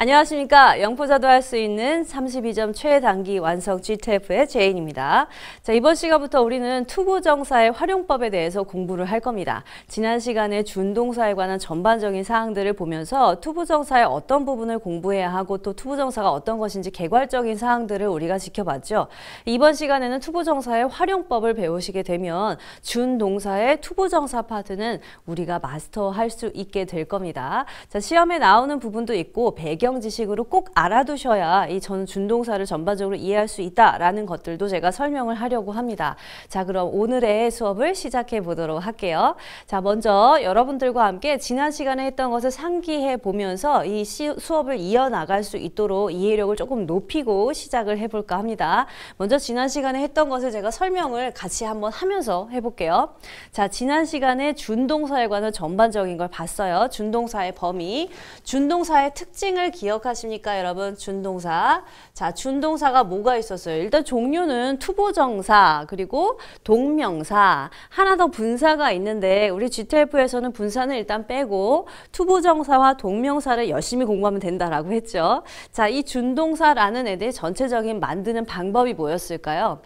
안녕하십니까. 영포자도 할 수 있는 32점 최단기 완성 GTF의 제인입니다. 자, 이번 시간부터 우리는 투부정사의 활용법에 대해서 공부를 할 겁니다. 지난 시간에 준동사에 관한 전반적인 사항들을 보면서 투부정사의 어떤 부분을 공부해야 하고 또 투부정사가 어떤 것인지 개괄적인 사항들을 우리가 지켜봤죠. 이번 시간에는 투부정사의 활용법을 배우시게 되면 준동사의 투부정사 파트는 우리가 마스터할 수 있게 될 겁니다. 자, 시험에 나오는 부분도 있고 배경 배경 지식으로 꼭 알아두셔야 이 전 준동사를 전반적으로 이해할 수 있다라는 것들도 제가 설명을 하려고 합니다. 자, 그럼 오늘의 수업을 시작해 보도록 할게요. 자, 먼저 여러분들과 함께 지난 시간에 했던 것을 상기해 보면서 이 시, 수업을 이어나갈 수 있도록 이해력을 조금 높이고 시작을 해볼까 합니다. 먼저 지난 시간에 했던 것을 제가 설명을 같이 한번 하면서 해볼게요. 자, 지난 시간에 준동사에 관한 전반적인 걸 봤어요. 준동사의 범위, 준동사의 특징을 기억하십니까 여러분? 준동사. 자, 준동사가 뭐가 있었어요? 일단 종류는 투보정사 그리고 동명사 하나 더 분사가 있는데 우리 GTF에서는 분사는 일단 빼고 투보정사와 동명사를 열심히 공부하면 된다라고 했죠. 자, 이 준동사라는 애들 전체적인 만드는 방법이 뭐였을까요?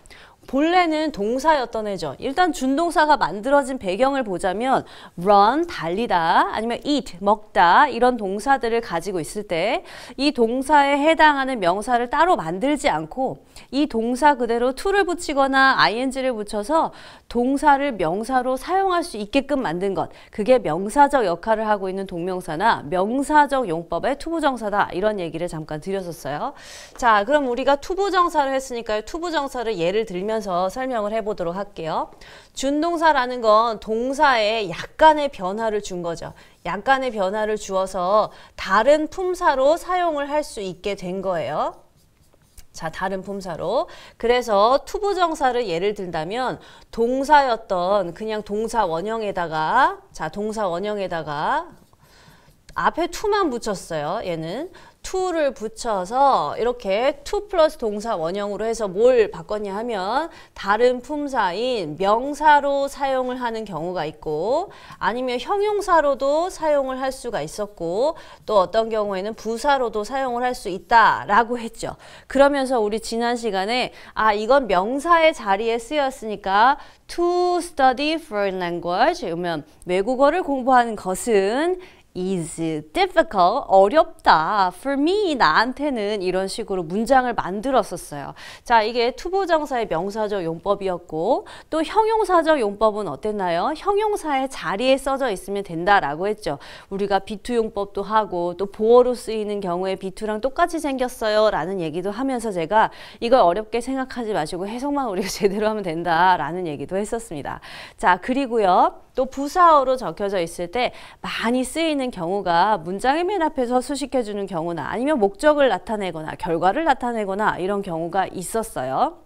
본래는 동사였던 해죠. 일단 준동사가 만들어진 배경을 보자면 run, 달리다, 아니면 eat, 먹다 이런 동사들을 가지고 있을 때 이 동사에 해당하는 명사를 따로 만들지 않고 이 동사 그대로 to를 붙이거나 ing를 붙여서 동사를 명사로 사용할 수 있게끔 만든 것 그게 명사적 역할을 하고 있는 동명사나 명사적 용법의 투부정사다 이런 얘기를 잠깐 드렸었어요. 자 그럼 우리가 투부정사를 했으니까요. 투부정사를 예를 들면 보면서 설명을 해보도록 할게요. 준동사라는 건 동사에 약간의 변화를 준 거죠. 약간의 변화를 주어서 다른 품사로 사용을 할 수 있게 된 거예요. 자, 다른 품사로. 그래서 투부정사를 예를 들다면 동사였던 그냥 동사 원형에다가 자, 동사 원형에다가 앞에 투만 붙였어요. 얘는 to를 붙여서 이렇게 to 플러스 동사 원형으로 해서 뭘 바꿨냐 하면 다른 품사인 명사로 사용을 하는 경우가 있고 아니면 형용사로도 사용을 할 수가 있었고 또 어떤 경우에는 부사로도 사용을 할 수 있다라고 했죠. 그러면서 우리 지난 시간에 아 이건 명사의 자리에 쓰였으니까 to study foreign language 그러면 외국어를 공부하는 것은 is difficult, 어렵다. For me, 나한테는 이런 식으로 문장을 만들었었어요. 자, 이게 투부정사의 명사적 용법이었고 또 형용사적 용법은 어땠나요? 형용사의 자리에 써져 있으면 된다라고 했죠. 우리가 비투 용법도 하고 또 보어로 쓰이는 경우에 비투랑 똑같이 생겼어요 라는 얘기도 하면서 제가 이걸 어렵게 생각하지 마시고 해석만 우리가 제대로 하면 된다라는 얘기도 했었습니다. 자, 그리고요. 또 부사어로 적혀져 있을 때 많이 쓰이는 있는 경우가 문장의 맨 앞에서 수식해주는 경우나 아니면 목적을 나타내거나 결과를 나타내거나 이런 경우가 있었어요.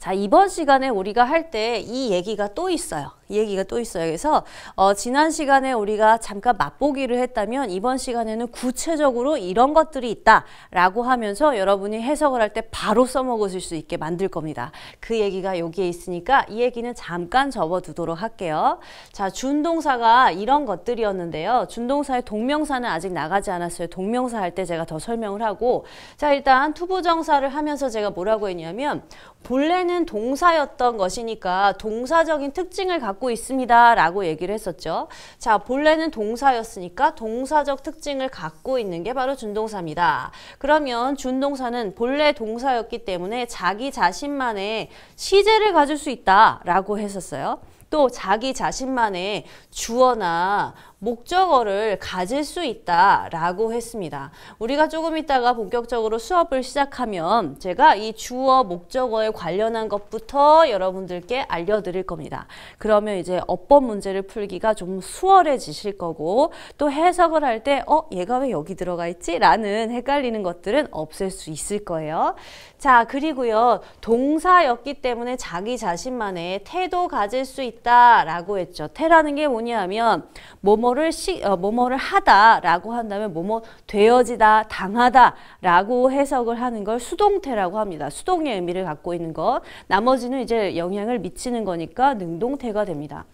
자 이번 시간에 우리가 할 때 이 얘기가 또 있어요. 이 얘기가 또 있어요. 그래서 어, 지난 시간에 우리가 잠깐 맛보기를 했다면 이번 시간에는 구체적으로 이런 것들이 있다라고 하면서 여러분이 해석을 할 때 바로 써먹으실 수 있게 만들 겁니다. 그 얘기가 여기에 있으니까 이 얘기는 잠깐 접어두도록 할게요. 자 준동사가 이런 것들이었는데요. 준동사의 동명사는 아직 나가지 않았어요. 동명사 할 때 제가 더 설명을 하고 자 일단 투부정사를 하면서 제가 뭐라고 했냐면 본래 는 원래는 동사였던 것이니까 동사적인 특징을 갖고 있습니다 라고 얘기를 했었죠. 자 본래는 동사였으니까 동사적 특징을 갖고 있는 게 바로 준동사입니다. 그러면 준동사는 본래 동사였기 때문에 자기 자신만의 시제를 가질 수 있다 라고 했었어요. 또 자기 자신만의 주어나 목적어를 가질 수 있다라고 했습니다. 우리가 조금 있다가 본격적으로 수업을 시작하면 제가 이 주어 목적어에 관련한 것부터 여러분들께 알려드릴 겁니다. 그러면 이제 어법 문제를 풀기가 좀 수월해지실 거고 또 해석을 할 때 어? 얘가 왜 여기 들어가 있지? 라는 헷갈리는 것들은 없앨 수 있을 거예요. 자 그리고요 동사였기 때문에 자기 자신만의 태도 가질 수 있다라고 했죠. 태라는 게 뭐냐 하면 뭐뭐 뭐뭐를 시, 어, 뭐뭐를 하다라고 한다면 뭐뭐 되어지다, 당하다라고 해석을 하는 걸 수동태라고 합니다. 수동의 의미를 갖고 있는 것. 나머지는 이제 영향을 미치는 거니까 능동태가 됩니다.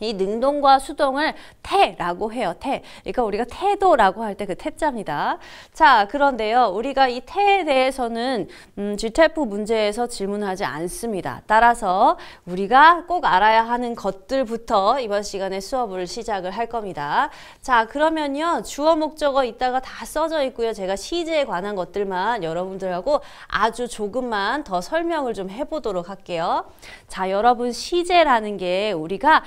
이 능동과 수동을 태라고 해요. 태. 그러니까 우리가 태도라고 할 때 그 태자입니다. 자, 그런데요. 우리가 이 태에 대해서는 음, 질태 f 문제에서 질문하지 않습니다. 따라서 우리가 꼭 알아야 하는 것들부터 이번 시간에 수업을 시작을 할 겁니다. 자, 그러면요. 주어 목적어 있다가다 써져 있고요. 제가 시제에 관한 것들만 여러분들하고 아주 조금만 더 설명을 좀 해보도록 할게요. 자, 여러분 시제라는 게 우리가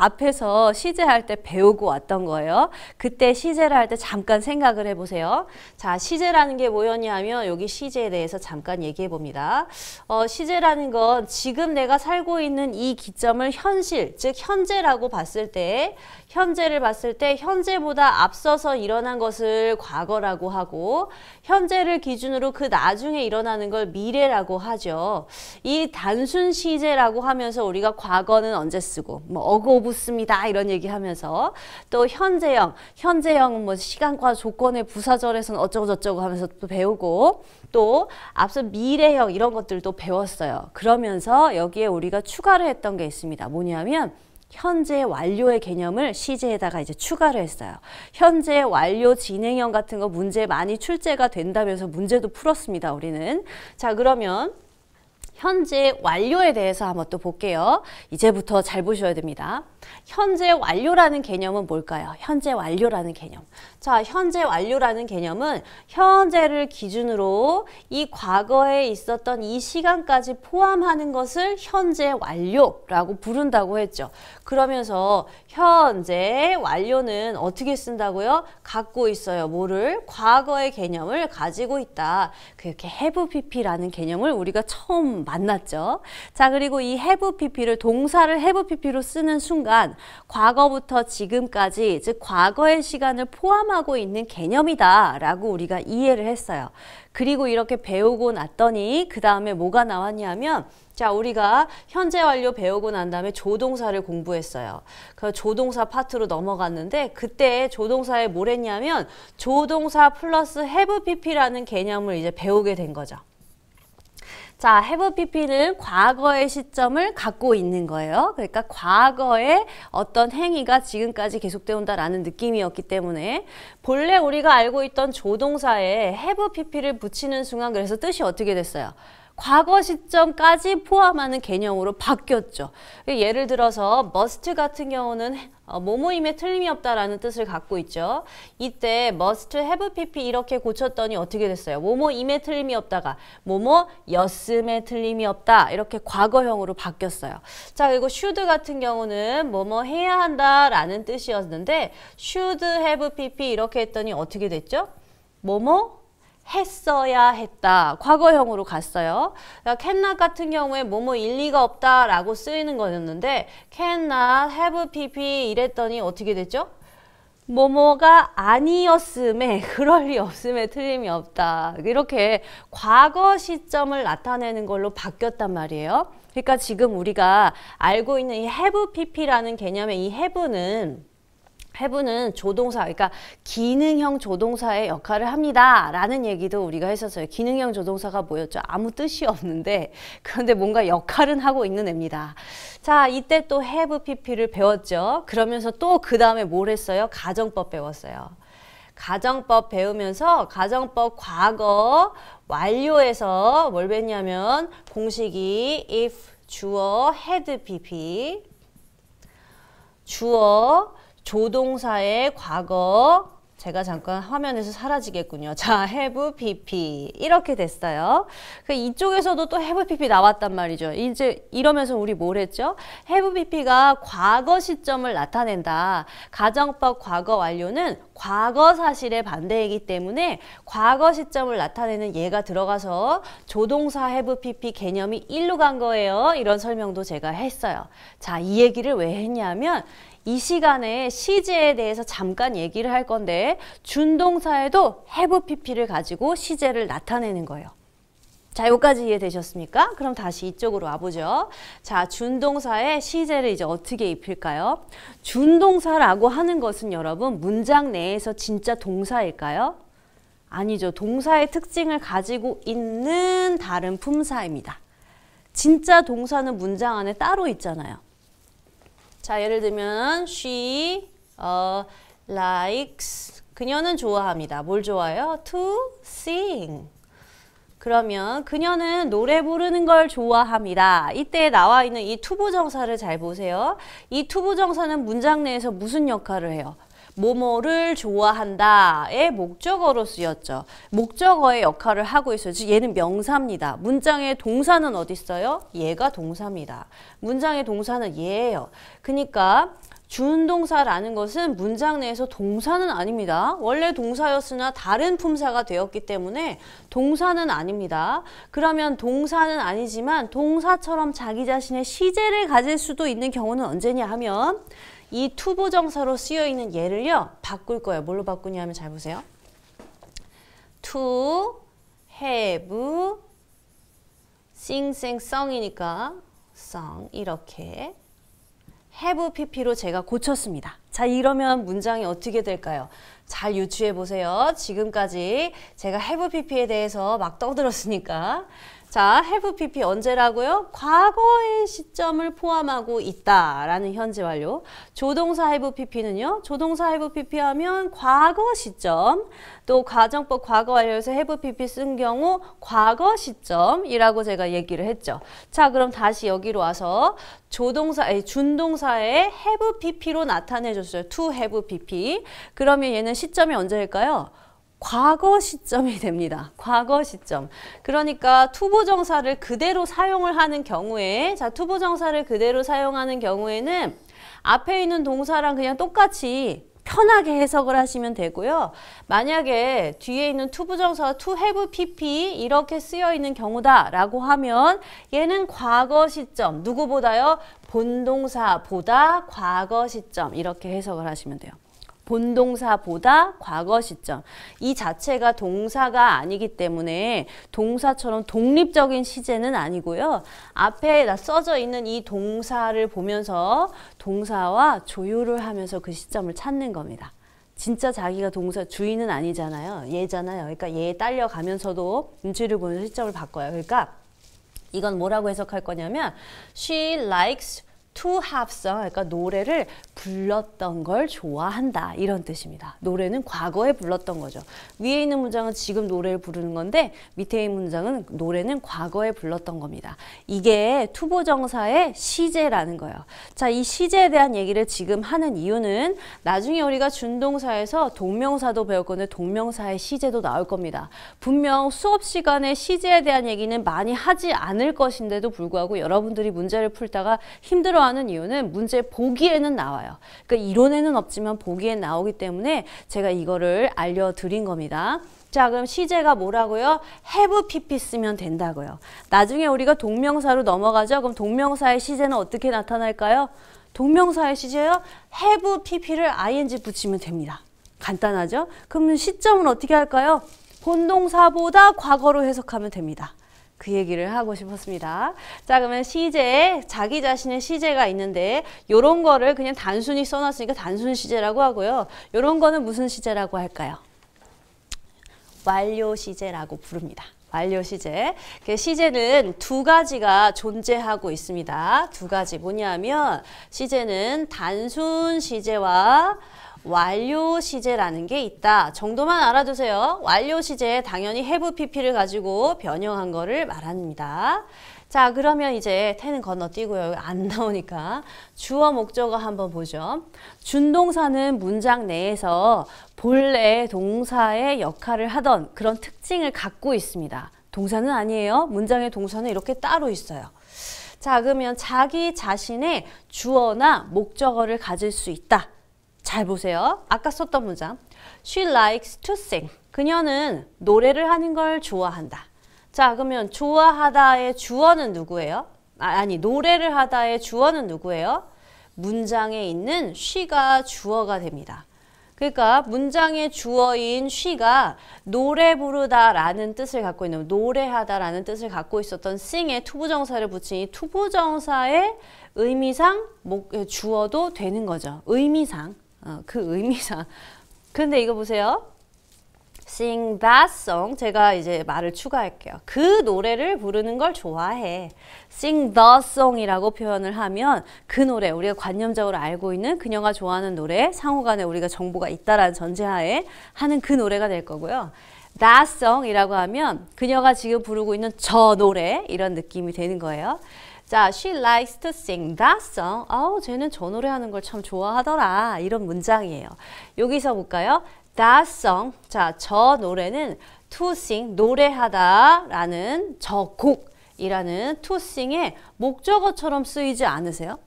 앞에서 시제할 때 배우고 왔던 거예요. 그때 시제를 할 때 잠깐 생각을 해보세요. 자, 시제라는 게 뭐였냐면 여기 시제에 대해서 잠깐 얘기해 봅니다. 어, 시제라는 건 지금 내가 살고 있는 이 기점을 현실, 즉 현재라고 봤을 때 현재를 봤을 때 현재보다 앞서서 일어난 것을 과거라고 하고 현재를 기준으로 그 나중에 일어나는 걸 미래라고 하죠. 이 단순 시제라고 하면서 우리가 과거는 언제 쓰고 뭐 뭐어그붙습니다 이런 얘기하면서 또 현재형, 현재형은 뭐 시간과 조건의 부사절에서는 어쩌고저쩌고 하면서 또 배우고 또 앞서 미래형 이런 것들도 배웠어요. 그러면서 여기에 우리가 추가를 했던 게 있습니다. 뭐냐면 현재 완료의 개념을 시제에다가 이제 추가를 했어요. 현재 완료 진행형 같은 거 문제 많이 출제가 된다면서 문제도 풀었습니다. 우리는. 자, 그러면 현재 완료에 대해서 한번 또 볼게요. 이제부터 잘 보셔야 됩니다. 현재 완료라는 개념은 뭘까요? 현재 완료라는 개념. 자, 현재 완료라는 개념은 현재를 기준으로 이 과거에 있었던 이 시간까지 포함하는 것을 현재 완료라고 부른다고 했죠. 그러면서 현재 완료는 어떻게 쓴다고요? 갖고 있어요. 뭐를? 과거의 개념을 가지고 있다. 그렇게 have pp라는 개념을 우리가 처음 만났죠. 자 그리고 이 have pp를 동사를 have pp로 쓰는 순간 과거부터 지금까지 즉 과거의 시간을 포함하고 있는 개념이다 라고 우리가 이해를 했어요. 그리고 이렇게 배우고 났더니 그 다음에 뭐가 나왔냐면 자 우리가 현재 완료 배우고 난 다음에 조동사를 공부했어요. 그 조동사 파트로 넘어갔는데 그때 조동사에 뭘 했냐면 조동사 플러스 have pp라는 개념을 이제 배우게 된 거죠. 자, have pp는 과거의 시점을 갖고 있는 거예요. 그러니까 과거의 어떤 행위가 지금까지 계속돼 온다라는 느낌이었기 때문에 본래 우리가 알고 있던 조동사에 have pp를 붙이는 순간 그래서 뜻이 어떻게 됐어요? 과거 시점까지 포함하는 개념으로 바뀌었죠. 예를 들어서 must 같은 경우는 어, 모모임에 틀림이 없다라는 뜻을 갖고 있죠. 이때 must have pp 이렇게 고쳤더니 어떻게 됐어요? 모모임에 틀림이 없다가 모모였음에 틀림이 없다 이렇게 과거형으로 바뀌었어요. 자 그리고 should 같은 경우는 뭐뭐 해야 한다라는 뜻이었는데 should have pp 이렇게 했더니 어떻게 됐죠? 뭐뭐 했어야 했다. 과거형으로 갔어요. 그러니까 can not 같은 경우에 뭐뭐 일리가 없다라고 쓰이는 거였는데 can not, have pp 이랬더니 어떻게 됐죠? 뭐뭐가 아니었음에 그럴 리 없음에 틀림이 없다. 이렇게 과거 시점을 나타내는 걸로 바뀌었단 말이에요. 그러니까 지금 우리가 알고 있는 이 have pp라는 개념의 이 have는 해부는 조동사, 그러니까 기능형 조동사의 역할을 합니다. 라는 얘기도 우리가 했었어요. 기능형 조동사가 뭐였죠? 아무 뜻이 없는데, 그런데 뭔가 역할은 하고 있는 애입니다. 자, 이때 또 have pp를 배웠죠. 그러면서 또 그 다음에 뭘 했어요? 가정법 배웠어요. 가정법 배우면서 가정법 과거 완료에서 뭘 뵀냐면 공식이 if 주어 had pp 주어 조동사의 과거 제가 잠깐 화면에서 사라지겠군요. 자, have pp 이렇게 됐어요. 그 이쪽에서도 또 have pp 나왔단 말이죠. 이제 이러면서 우리 뭘 했죠? have pp가 과거 시점을 나타낸다. 가정법 과거 완료는 과거 사실의 반대이기 때문에 과거 시점을 나타내는 예가 들어가서 조동사 have pp 개념이 일로 간 거예요. 이런 설명도 제가 했어요. 자, 이 얘기를 왜 했냐면 이 시간에 시제에 대해서 잠깐 얘기를 할 건데 준동사에도 have pp를 가지고 시제를 나타내는 거예요. 자, 여기까지 이해되셨습니까? 그럼 다시 이쪽으로 와보죠. 자, 준동사의 시제를 이제 어떻게 입힐까요? 준동사라고 하는 것은 여러분 문장 내에서 진짜 동사일까요? 아니죠. 동사의 특징을 가지고 있는 다른 품사입니다. 진짜 동사는 문장 안에 따로 있잖아요. 자, 예를 들면 she uh, likes 그녀는 좋아합니다. 뭘 좋아해요? to sing. 그러면 그녀는 노래 부르는 걸 좋아합니다. 이때 나와 있는 이 투부정사를 잘 보세요. 이 투부정사는 문장 내에서 무슨 역할을 해요? 뭐뭐를 좋아한다의 목적어로 쓰였죠. 목적어의 역할을 하고 있어요. 얘는 명사입니다. 문장의 동사는 어디 있어요? 얘가 동사입니다. 문장의 동사는 얘예요. 그러니까 준동사라는 것은 문장 내에서 동사는 아닙니다. 원래 동사였으나 다른 품사가 되었기 때문에 동사는 아닙니다. 그러면 동사는 아니지만 동사처럼 자기 자신의 시제를 가질 수도 있는 경우는 언제냐 하면 이 투보정사로 쓰여 있는 얘를요 바꿀 거예요. 뭘로 바꾸냐 하면 잘 보세요. to have sing sing song이니까 song 이렇게 have pp로 제가 고쳤습니다. 자 이러면 문장이 어떻게 될까요? 잘 유추해 보세요. 지금까지 제가 have pp에 대해서 막 떠들었으니까 자, have PP 언제라고요? 과거의 시점을 포함하고 있다라는 현재 완료. 조동사 have PP는요. 조동사 have PP 하면 과거 시점, 또 과정법 과거 완료에서 have PP 쓴 경우 과거 시점이라고 제가 얘기를 했죠. 자, 그럼 다시 여기로 와서 조동사, 아니, 준동사의 have PP로 나타내 줬어요. to have PP. 그러면 얘는 시점이 언제일까요? 과거 시점이 됩니다. 과거 시점. 그러니까 투부정사를 그대로 사용을 하는 경우에 자 투부정사를 그대로 사용하는 경우에는 앞에 있는 동사랑 그냥 똑같이 편하게 해석을 하시면 되고요. 만약에 뒤에 있는 투부정사 to have pp 이렇게 쓰여 있는 경우다 라고 하면 얘는 과거 시점 누구보다요? 본동사보다 과거 시점 이렇게 해석을 하시면 돼요. 본동사보다 과거 시점 이 자체가 동사가 아니기 때문에 동사처럼 독립적인 시제는 아니고요. 앞에 써져 있는 이 동사를 보면서 동사와 조율을 하면서 그 시점을 찾는 겁니다. 진짜 자기가 동사 주인은 아니잖아요. 얘잖아요. 그러니까 얘에 딸려가면서도 눈치를 보면서 시점을 바꿔요. 그러니까 이건 뭐라고 해석할 거냐면 she likes to have sung, 그러니까 노래를 불렀던 걸 좋아한다. 이런 뜻입니다. 노래는 과거에 불렀던 거죠. 위에 있는 문장은 지금 노래를 부르는 건데 밑에 있는 문장은 노래는 과거에 불렀던 겁니다. 이게 투보정사의 시제라는 거예요. 자, 이 시제에 대한 얘기를 지금 하는 이유는 나중에 우리가 준동사에서 동명사도 배울 건데 동명사의 시제도 나올 겁니다. 분명 수업 시간에 시제에 대한 얘기는 많이 하지 않을 것인데도 불구하고 여러분들이 문제를 풀다가 힘들어 하는 이유는 문제 보기에는 나와요. 그러니까 이론에는 없지만 보기에 나오기 때문에 제가 이거를 알려드린 겁니다. 자 그럼 시제가 뭐라고요? have pp 쓰면 된다고요. 나중에 우리가 동명사로 넘어가죠. 그럼 동명사의 시제는 어떻게 나타날까요? 동명사의 시제요? have pp를 ing 붙이면 됩니다. 간단하죠? 그러면 시점은 어떻게 할까요? 본동사보다 과거로 해석하면 됩니다. 그 얘기를 하고 싶었습니다. 자 그러면 시제 자기 자신의 시제가 있는데 요런 거를 그냥 단순히 써놨으니까 단순 시제라고 하고요. 요런 거는 무슨 시제라고 할까요? 완료 시제라고 부릅니다. 완료 시제. 그 시제는 두 가지가 존재하고 있습니다. 두 가지 뭐냐면 시제는 단순 시제와 완료 시제라는 게 있다 정도만 알아두세요. 완료 시제 당연히 have pp를 가지고 변형한 거를 말합니다. 자 그러면 이제 태는 건너뛰고요. 안 나오니까 주어 목적어 한번 보죠. 준동사는 문장 내에서 본래 동사의 역할을 하던 그런 특징을 갖고 있습니다. 동사는 아니에요. 문장의 동사는 이렇게 따로 있어요. 자 그러면 자기 자신의 주어나 목적어를 가질 수 있다. 잘 보세요. 아까 썼던 문장. She likes to sing. 그녀는 노래를 하는 걸 좋아한다. 자, 그러면 좋아하다의 주어는 누구예요? 아, 아니 노래를 하다의 주어는 누구예요? 문장에 있는 she가 주어가 됩니다. 그러니까 문장의 주어인 she가 노래 부르다라는 뜻을 갖고 있는 노래하다라는 뜻을 갖고 있었던 sing에 투부정사를 붙이니 투부정사의 의미상 주어도 되는 거죠. 의미상 어, 그 의미상. 근데 이거 보세요. sing that song. 제가 이제 말을 추가할게요. 그 노래를 부르는 걸 좋아해. sing the song이라고 표현을 하면 그 노래, 우리가 관념적으로 알고 있는 그녀가 좋아하는 노래, 상호간에 우리가 정보가 있다라는 전제하에 하는 그 노래가 될 거고요. that song이라고 하면 그녀가 지금 부르고 있는 저 노래 이런 느낌이 되는 거예요. 자, she likes to sing that song. 어, 우 쟤는 저 노래하는 걸 참 좋아하더라. 이런 문장이에요. 여기서 볼까요? that song. 자, 저 노래는 to sing, 노래하다 라는 저 곡이라는 to sing의 목적어처럼 쓰이지 않으세요?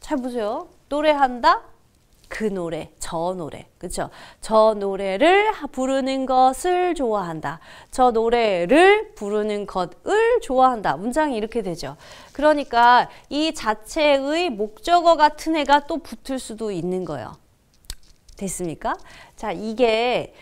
잘 보세요. 노래한다, 그 노래, 저 노래, 그쵸저 노래를 부르는 것을 좋아한다. 저 노래를 부르는 것을 좋아한다. 문장이 이렇게 되죠. 그러니까 이 자체의 목적어 같은 애가 또 붙을 수도 있는 거예요. 됐습니까? 자, 이게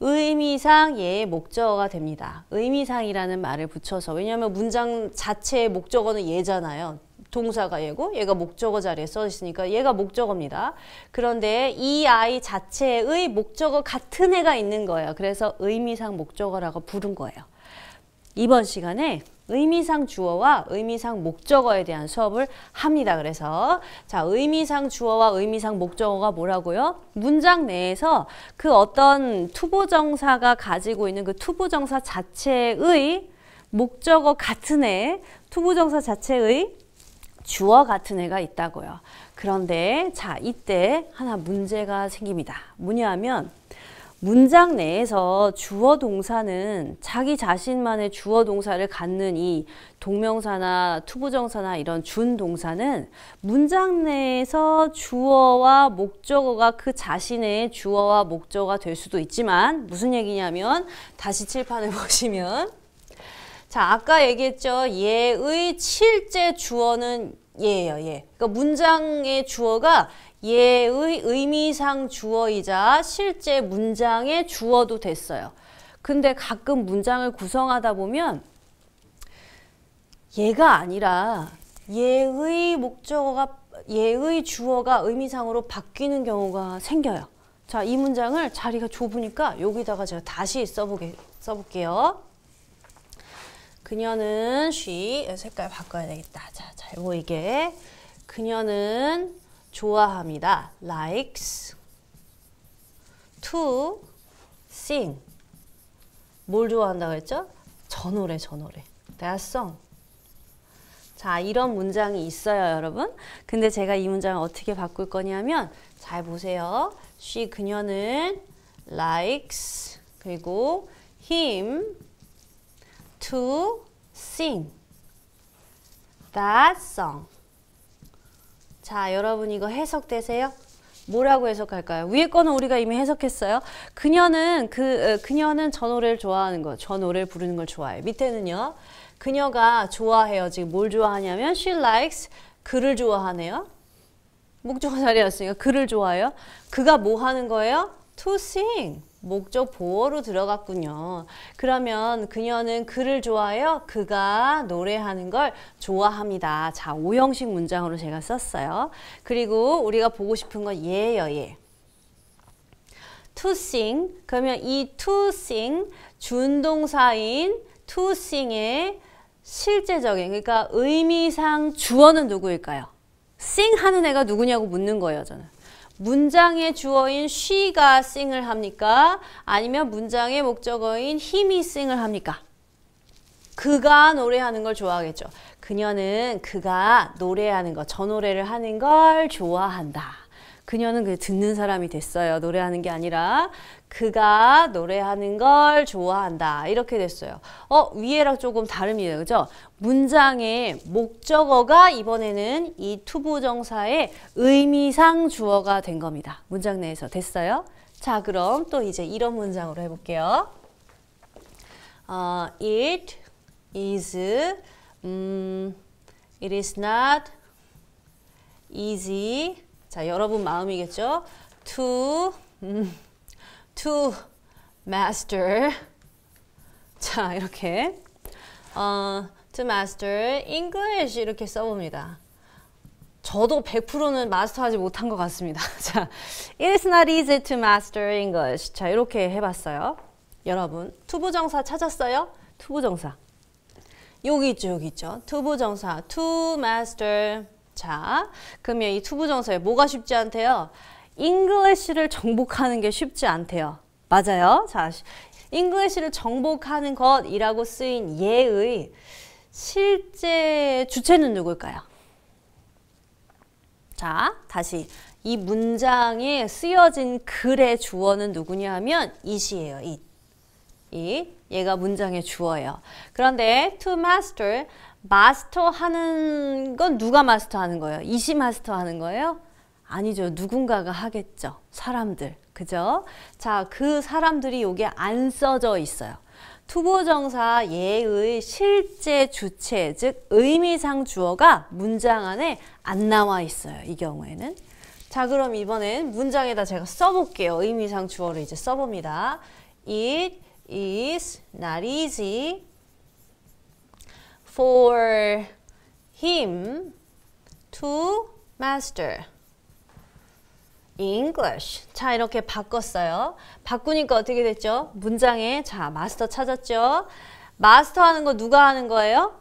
의미상 얘의 목적어가 됩니다. 의미상이라는 말을 붙여서 왜냐하면 문장 자체의 목적어는 얘잖아요. 동사가 얘고 얘가 목적어 자리에 써 있으니까 얘가 목적어입니다. 그런데 이 아이 자체의 목적어 같은 애가 있는 거예요. 그래서 의미상 목적어라고 부른 거예요. 이번 시간에 의미상 주어와 의미상 목적어에 대한 수업을 합니다. 그래서 자 의미상 주어와 의미상 목적어가 뭐라고요? 문장 내에서 그 어떤 투보정사가 가지고 있는 그 투보정사 자체의 목적어 같은 애 투보정사 자체의 주어 같은 애가 있다고요. 그런데 자 이때 하나 문제가 생깁니다. 뭐냐면 문장 내에서 주어 동사는 자기 자신만의 주어 동사를 갖는 이 동명사나 투부정사나 이런 준 동사는 문장 내에서 주어와 목적어가 그 자신의 주어와 목적어가 될 수도 있지만 무슨 얘기냐면 다시 칠판을 보시면 자, 아까 얘기했죠. 예의 실제 주어는 예예요. 예. 그러니까 문장의 주어가 예의 의미상 주어이자 실제 문장의 주어도 됐어요. 근데 가끔 문장을 구성하다 보면 예가 아니라 예의 목적어가 예의 주어가 의미상으로 바뀌는 경우가 생겨요. 자, 이 문장을 자리가 좁으니까 여기다가 제가 다시 써보게, 써볼게요. 그녀는 쉬 색깔 바꿔야 되겠다. 자, 잘 보이게. 그녀는 좋아합니다. likes to sing. 뭘 좋아한다고 했죠? 저 노래, 저 노래. That song. 자, 이런 문장이 있어요, 여러분. 근데 제가 이 문장을 어떻게 바꿀 거냐면 잘 보세요. she 그녀는 likes 그리고 him to sing that song. 자, 여러분 이거 해석되세요? 뭐라고 해석할까요? 위에 거는 우리가 이미 해석했어요. 그녀는 그 어, 그녀는 저 노래를 좋아하는 거, 저 노래를 부르는 걸 좋아해요. 밑에는요. 그녀가 좋아해요. 지금 뭘 좋아하냐면 she likes 그를 좋아하네요. 목적어 자리였으니까 그를 좋아해요. 그가 뭐 하는 거예요? to sing. 목적 보어로 들어갔군요. 그러면 그녀는 그를 좋아해요? 그가 노래하는 걸 좋아합니다. 자, 오형식 문장으로 제가 썼어요. 그리고 우리가 보고 싶은 건 예예요, 예. to sing 그러면 이 to sing 준동사인 to sing의 실제적인 그러니까 의미상 주어는 누구일까요? sing 하는 애가 누구냐고 묻는 거예요 저는 문장의 주어인 she가 sing을 합니까? 아니면 문장의 목적어인 힘이 sing을 합니까? 그가 노래하는 걸 좋아하겠죠. 그녀는 그가 노래하는 거, 저 노래를 하는 걸 좋아한다. 그녀는 그 듣는 사람이 됐어요. 노래하는 게 아니라. 그가 노래하는 걸 좋아한다. 이렇게 됐어요. 어, 위에랑 조금 다릅니다. 그죠? 문장의 목적어가 이번에는 이 투부정사의 의미상 주어가 된 겁니다. 문장 내에서 됐어요? 자, 그럼 또 이제 이런 문장으로 해볼게요. 어, it is, 음, it is not easy. 자, 여러분 마음이겠죠? to, 음, to master 자 이렇게 어, to master English 이렇게 써봅니다. 저도 100%는 마스터하지 못한 것 같습니다. 자, it s not easy to master English. 자, 이렇게 해봤어요. 여러분, 투부정사 찾았어요? 투부정사. 여기 있죠, 여기 있죠. 투부정사, to master. 자, 그러면 이 투부정사에 뭐가 쉽지 않대요? 잉글리쉬를 정복하는 게 쉽지 않대요. 맞아요. 자, 잉글리쉬를 정복하는 것이라고 쓰인 예의 실제 주체는 누굴까요? 자, 다시 이 문장에 쓰여진 글의 주어는 누구냐 하면 i t 이요 i 이 얘가 문장의 주어예요. 그런데 to master, 마스터하는 건 누가 마스터하는 거예요? 이시 마스터하는 거예요? 아니죠. 누군가가 하겠죠. 사람들. 그죠? 자, 그 사람들이 여기안 써져 있어요. 투보정사 예의 실제 주체, 즉 의미상 주어가 문장 안에 안 나와 있어요. 이 경우에는. 자, 그럼 이번엔 문장에다 제가 써볼게요. 의미상 주어를 이제 써봅니다. It is not easy for him to master. English. 자, 이렇게 바꿨어요. 바꾸니까 어떻게 됐죠? 문장에 자, 마스터 찾았죠? 마스터 하는 거 누가 하는 거예요?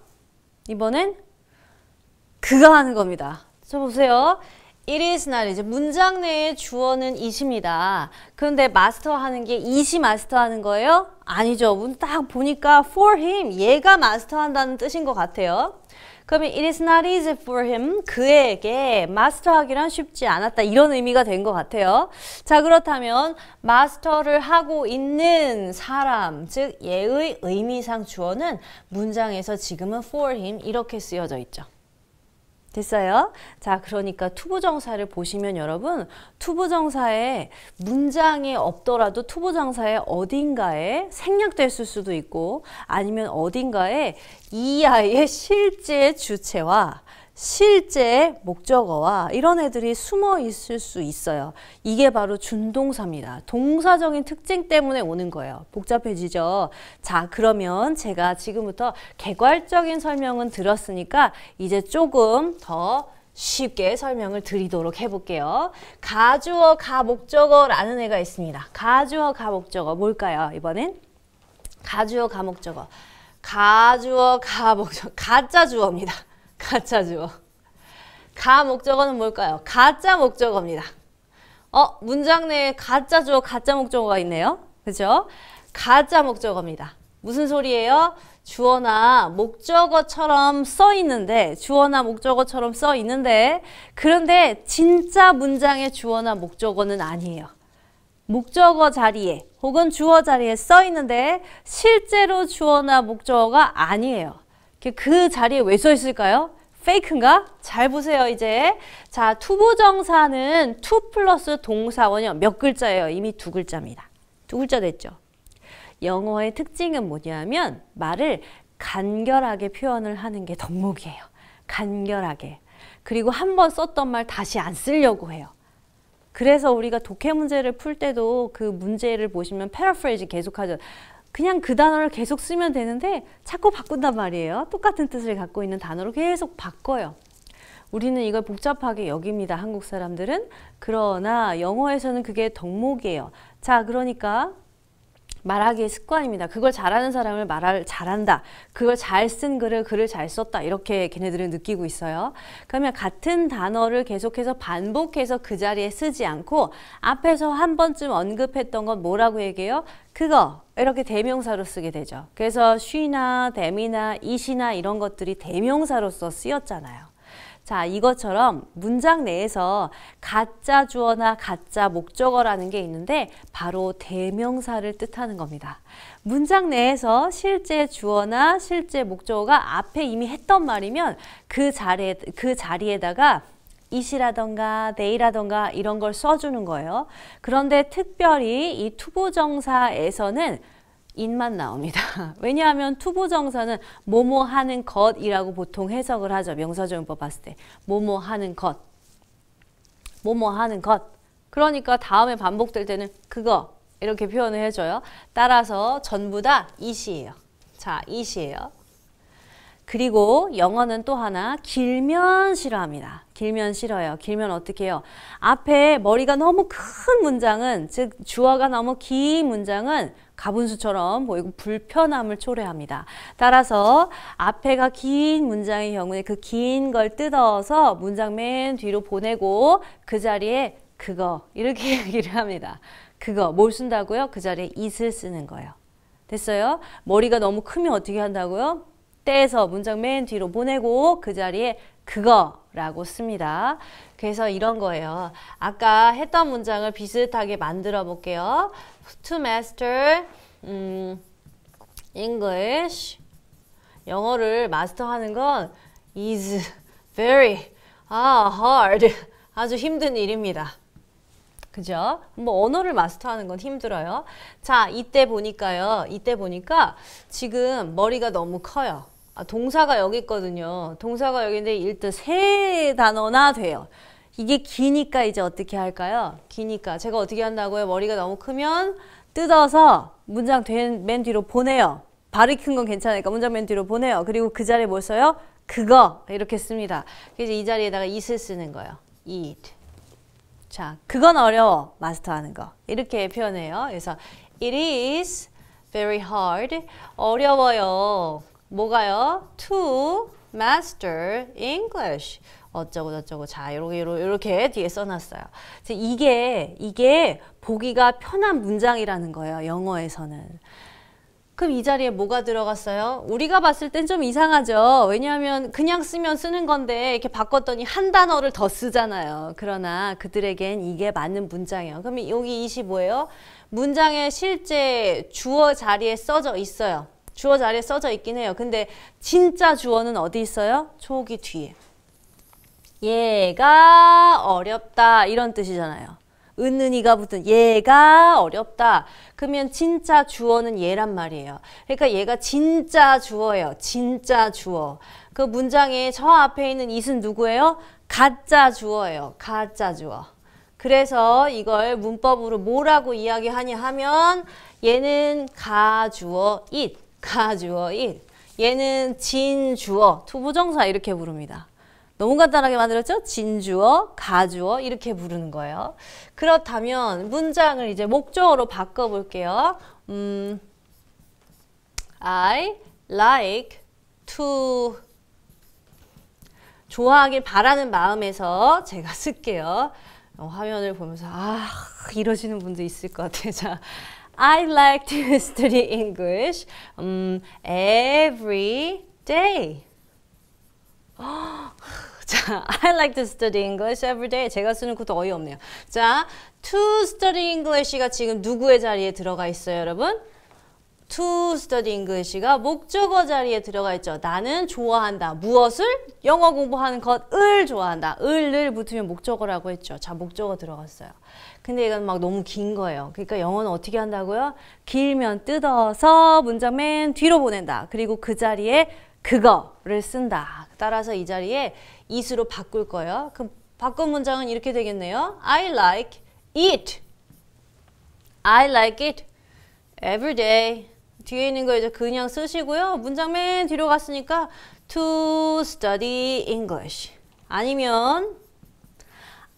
이번엔 그가 하는 겁니다. 저 보세요. It is not 이제 문장 내에 주어는 이십니다. 그런데 마스터 하는 게 이시 마스터 하는 거예요? 아니죠. 딱 보니까 for him 얘가 마스터 한다는 뜻인 것 같아요. 그러면 it is not easy for him. 그에게 마스터하기란 쉽지 않았다. 이런 의미가 된 것 같아요. 자, 그렇다면 마스터를 하고 있는 사람, 즉 예의 의미상 주어는 문장에서 지금은 for him 이렇게 쓰여져 있죠. 됐어요? 자, 그러니까 투부정사를 보시면 여러분 투부정사에 문장이 없더라도 투부정사에 어딘가에 생략됐을 수도 있고 아니면 어딘가에 이하의 실제 주체와 실제 목적어와 이런 애들이 숨어 있을 수 있어요. 이게 바로 준동사입니다. 동사적인 특징 때문에 오는 거예요. 복잡해지죠. 자, 그러면 제가 지금부터 개괄적인 설명은 들었으니까 이제 조금 더 쉽게 설명을 드리도록 해볼게요. 가주어 가목적어라는 애가 있습니다. 가주어 가목적어 뭘까요? 이번엔 가주어 가목적어 가주어 가목적어 가짜 주어입니다. 가짜 주어. 가 목적어는 뭘까요? 가짜 목적어입니다. 어, 문장 내에 가짜 주어, 가짜 목적어가 있네요. 그죠? 가짜 목적어입니다. 무슨 소리예요? 주어나 목적어처럼 써 있는데 주어나 목적어처럼 써 있는데 그런데 진짜 문장의 주어나 목적어는 아니에요. 목적어 자리에 혹은 주어 자리에 써 있는데 실제로 주어나 목적어가 아니에요. 그 자리에 왜써 있을까요? 페이크인가? 잘 보세요, 이제. 자, 투부정사는 투 플러스 동사원형 몇 글자예요? 이미 두 글자입니다. 두 글자 됐죠? 영어의 특징은 뭐냐면 말을 간결하게 표현을 하는 게 덕목이에요. 간결하게. 그리고 한 번 썼던 말 다시 안 쓰려고 해요. 그래서 우리가 독해 문제를 풀 때도 그 문제를 보시면 패러프레이즈 계속하죠. 그냥 그 단어를 계속 쓰면 되는데 자꾸 바꾼단 말이에요. 똑같은 뜻을 갖고 있는 단어로 계속 바꿔요. 우리는 이걸 복잡하게 여깁니다. 한국 사람들은. 그러나 영어에서는 그게 덕목이에요. 자, 그러니까 말하기의 습관입니다. 그걸 잘하는 사람을 말할 잘한다. 그걸 잘 쓴 글을 글을 잘 썼다. 이렇게 걔네들은 느끼고 있어요. 그러면 같은 단어를 계속해서 반복해서 그 자리에 쓰지 않고 앞에서 한 번쯤 언급했던 건 뭐라고 얘기해요? 그거 이렇게 대명사로 쓰게 되죠. 그래서 쉬나 데미나 이시나 이런 것들이 대명사로서 쓰였잖아요. 자, 이것처럼 문장 내에서 가짜 주어나 가짜 목적어라는 게 있는데 바로 대명사를 뜻하는 겁니다. 문장 내에서 실제 주어나 실제 목적어가 앞에 이미 했던 말이면 그 자리에 그 자리에다가 이시라던가 데이라던가 이런 걸 써주는 거예요. 그런데 특별히 이 투보정사에서는 인만 나옵니다. 왜냐하면 투부정사는 뭐뭐 하는 것이라고 보통 해석을 하죠. 명사조용법 봤을 때. 뭐뭐 하는 것. 뭐뭐 하는 것. 그러니까 다음에 반복될 때는 그거 이렇게 표현을 해줘요. 따라서 전부 다 이시예요. 자, 이시예요. 그리고 영어는 또 하나 길면 싫어합니다. 길면 싫어요. 길면 어떻게 해요? 앞에 머리가 너무 큰 문장은 즉 주어가 너무 긴 문장은 가분수처럼 보이고 불편함을 초래합니다. 따라서 앞에가 긴 문장의 경우에 그 긴 걸 뜯어서 문장 맨 뒤로 보내고 그 자리에 그거 이렇게 얘기를 합니다. 그거 뭘 쓴다고요? 그 자리에 it을 쓰는 거예요. 됐어요? 머리가 너무 크면 어떻게 한다고요? 떼서 문장 맨 뒤로 보내고 그 자리에 그거라고 씁니다. 그래서 이런 거예요. 아까 했던 문장을 비슷하게 만들어 볼게요. to master 음, English 영어를 마스터하는 건 is very 아, hard 아주 힘든 일입니다. 그죠? 뭐 언어를 마스터하는 건 힘들어요. 자, 이때 보니까요. 이때 보니까 지금 머리가 너무 커요. 아, 동사가 여기 있거든요. 동사가 여기 있는데 일단 세 단어나 돼요. 이게 기니까 이제 어떻게 할까요? 기니까 제가 어떻게 한다고요? 머리가 너무 크면 뜯어서 문장 맨 뒤로 보내요. 발이 큰 건 괜찮으니까 문장 맨 뒤로 보내요. 그리고 그 자리에 뭘 써요? 그거 이렇게 씁니다. 그래서 이 자리에다가 이슬 쓰는 거예요. eat. 자, 그건 어려워 마스터하는 거 이렇게 표현해요. 그래서 it is very hard 어려워요. 뭐가요? To master English 어쩌고 저쩌고 자 이렇게 이렇게 뒤에 써놨어요. 이게 이게 보기가 편한 문장이라는 거예요. 영어에서는. 그럼 이 자리에 뭐가 들어갔어요? 우리가 봤을 땐 좀 이상하죠. 왜냐하면 그냥 쓰면 쓰는 건데 이렇게 바꿨더니 한 단어를 더 쓰잖아요. 그러나 그들에겐 이게 맞는 문장이에요. 그럼 여기 25예요. 문장에 실제 주어 자리에 써져 있어요. 주어 자리에 써져 있긴 해요. 근데 진짜 주어는 어디 있어요? 초기 뒤에. 얘가 어렵다 이런 뜻이잖아요. 은은이가 붙은 얘가 어렵다. 그러면 진짜 주어는 얘란 말이에요. 그러니까 얘가 진짜 주어예요. 진짜 주어. 그 문장의 저 앞에 있는 이은 누구예요? 가짜 주어예요. 가짜 주어. 그래서 이걸 문법으로 뭐라고 이야기하냐 하면 얘는 가주어 it, 가주어 it. 얘는 진주어, 투부정사 이렇게 부릅니다. 너무 간단하게 만들었죠? 진주어, 가주어 이렇게 부르는 거예요. 그렇다면 문장을 이제 목적어로 바꿔볼게요. 음, I like to 좋아하길 바라는 마음에서 제가 쓸게요. 어, 화면을 보면서 아 이러시는 분도 있을 것 같아요. 자, I like to study English um, every day. 아, 자, I like to study English every day. 제가 쓰는 것도 어이없네요. 자, to study English가 지금 누구의 자리에 들어가 있어요, 여러분? to study English가 목적어 자리에 들어가 있죠. 나는 좋아한다. 무엇을? 영어 공부하는 것을 좋아한다. 을을 붙으면 목적어라고 했죠. 자, 목적어 들어갔어요. 근데 이건 막 너무 긴 거예요. 그러니까 영어는 어떻게 한다고요? 길면 뜯어서 문장 맨 뒤로 보낸다. 그리고 그 자리에 그거를 쓴다. 따라서 이 자리에 이수로 바꿀 거예요. 그럼 바꾼 문장은 이렇게 되겠네요. I like it. I like it every day. 뒤에 있는 거 이제 그냥 쓰시고요. 문장 맨 뒤로 갔으니까 to study English. 아니면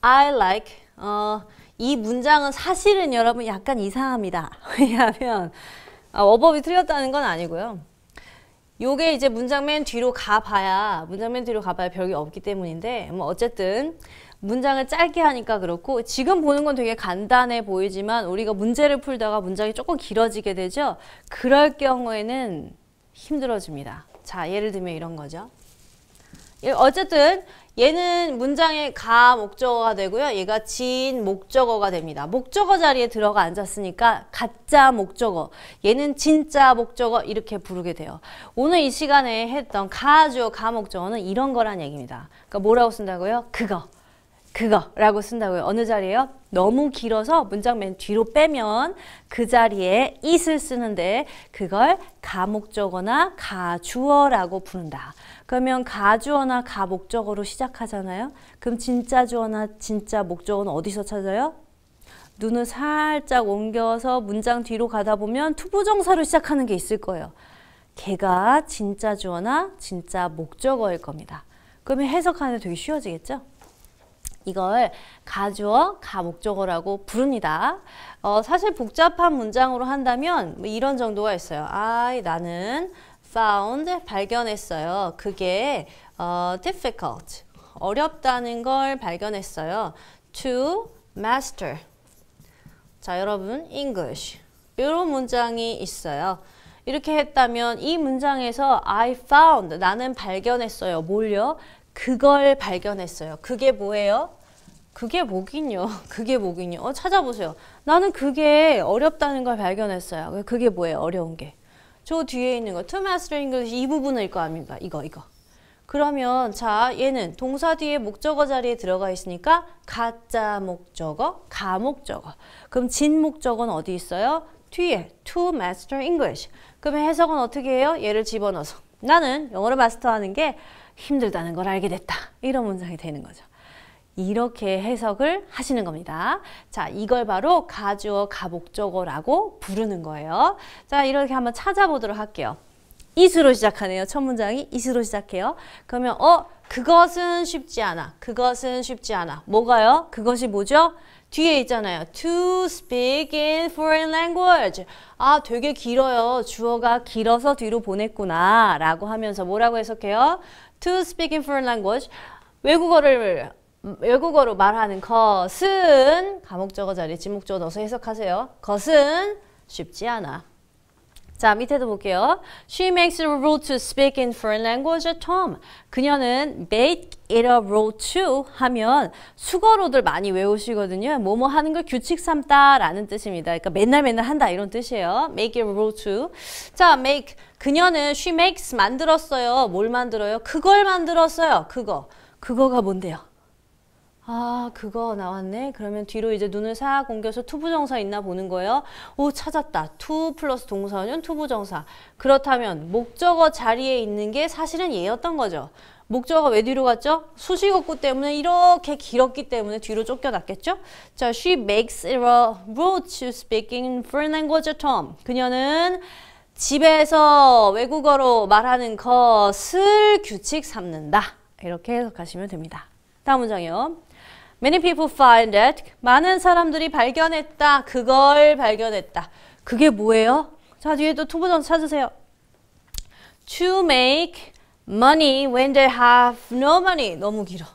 I like 어, 이 문장은 사실은 여러분 약간 이상합니다. 왜냐하면 아, 어법이 틀렸다는 건 아니고요. 요게 이제 문장 맨 뒤로 가봐야 문장 맨 뒤로 가봐야 별게 없기 때문인데 뭐 어쨌든 문장을 짧게 하니까 그렇고 지금 보는 건 되게 간단해 보이지만 우리가 문제를 풀다가 문장이 조금 길어지게 되죠. 그럴 경우에는 힘들어집니다. 자 예를 들면 이런 거죠. 예, 어쨌든 얘는 문장의 가 목적어가 되고요. 얘가 진 목적어가 됩니다. 목적어 자리에 들어가 앉았으니까 가짜 목적어, 얘는 진짜 목적어 이렇게 부르게 돼요. 오늘 이 시간에 했던 가주어, 가 목적어는 이런 거란 얘기입니다. 그러니까 뭐라고 쓴다고요? 그거, 그거라고 쓴다고요. 어느 자리에요? 너무 길어서 문장 맨 뒤로 빼면 그 자리에 it을 쓰는데 그걸 가목적어나 가주어라고 부른다. 그러면 가주어나 가목적어로 시작하잖아요. 그럼 진짜 주어나 진짜 목적어는 어디서 찾아요? 눈을 살짝 옮겨서 문장 뒤로 가다 보면 투부정사로 시작하는 게 있을 거예요. 걔가 진짜 주어나 진짜 목적어일 겁니다. 그러면 해석하는 데 되게 쉬워지겠죠? 이걸 가주어, 가목적어라고 부릅니다. 어, 사실 복잡한 문장으로 한다면 뭐 이런 정도가 있어요. 아, 나는 found 발견했어요. 그게 어, difficult 어렵다는 걸 발견했어요. to master 자 여러분 English 이런 문장이 있어요. 이렇게 했다면 이 문장에서 I found 나는 발견했어요. 뭘요? 그걸 발견했어요. 그게 뭐예요? 그게 뭐긴요. 그게 뭐긴요. 어, 찾아보세요. 나는 그게 어렵다는 걸 발견했어요. 그게 뭐예요? 어려운 게. 저 뒤에 있는 거 to master English 이 부분을 거 아닙니까? 이거 이거. 그러면 자 얘는 동사 뒤에 목적어 자리에 들어가 있으니까 가짜 목적어, 가목적어. 그럼 진 목적어는 어디 있어요? 뒤에 to master English. 그럼 해석은 어떻게 해요? 얘를 집어넣어서 나는 영어를 마스터하는 게 힘들다는 걸 알게 됐다. 이런 문장이 되는 거죠. 이렇게 해석을 하시는 겁니다. 자, 이걸 바로 가주어 가목적어라고 부르는 거예요. 자, 이렇게 한번 찾아보도록 할게요. 이수로 시작하네요. 첫 문장이 이수로 시작해요. 그러면 어 그것은 쉽지 않아. 그것은 쉽지 않아. 뭐가요? 그것이 뭐죠? 뒤에 있잖아요. To speak in foreign language. 아, 되게 길어요. 주어가 길어서 뒤로 보냈구나. 라고 하면서 뭐라고 해석해요? To speak in foreign language. 외국어를 외국어로 말하는 것은 감목적어 자리에 지목적어 넣어서 해석하세요. 것은 쉽지 않아. 자, 밑에도 볼게요. She makes a rule to speak in foreign language at home. 그녀는 make it a rule to 하면 수거로들 많이 외우시거든요. 뭐뭐 하는 걸 규칙 삼다 라는 뜻입니다. 그러니까 맨날 맨날 한다 이런 뜻이에요. make it a rule to. 자, make. 그녀는 she makes 만들었어요. 뭘 만들어요? 그걸 만들었어요. 그거. 그거가 뭔데요? 아 그거 나왔네 그러면 뒤로 이제 눈을 싹 옮겨서 투부정사 있나 보는 거예요 오 찾았다 투 플러스 동사은 투부정사 그렇다면 목적어 자리에 있는 게 사실은 얘였던 거죠 목적어가 왜 뒤로 갔죠? 수식어구 때문에 이렇게 길었기 때문에 뒤로 쫓겨났겠죠? 자, she makes it a rule to speaking foreign language at home. 그녀는 집에서 외국어로 말하는 것을 규칙 삼는다. 이렇게 해석하시면 됩니다. 다음 문장이요. Many people find it. 많은 사람들이 발견했다. 그걸 발견했다. 그게 뭐예요? 자, 뒤에 또 투부정 찾으세요. To make money when they have no money. 너무 길어.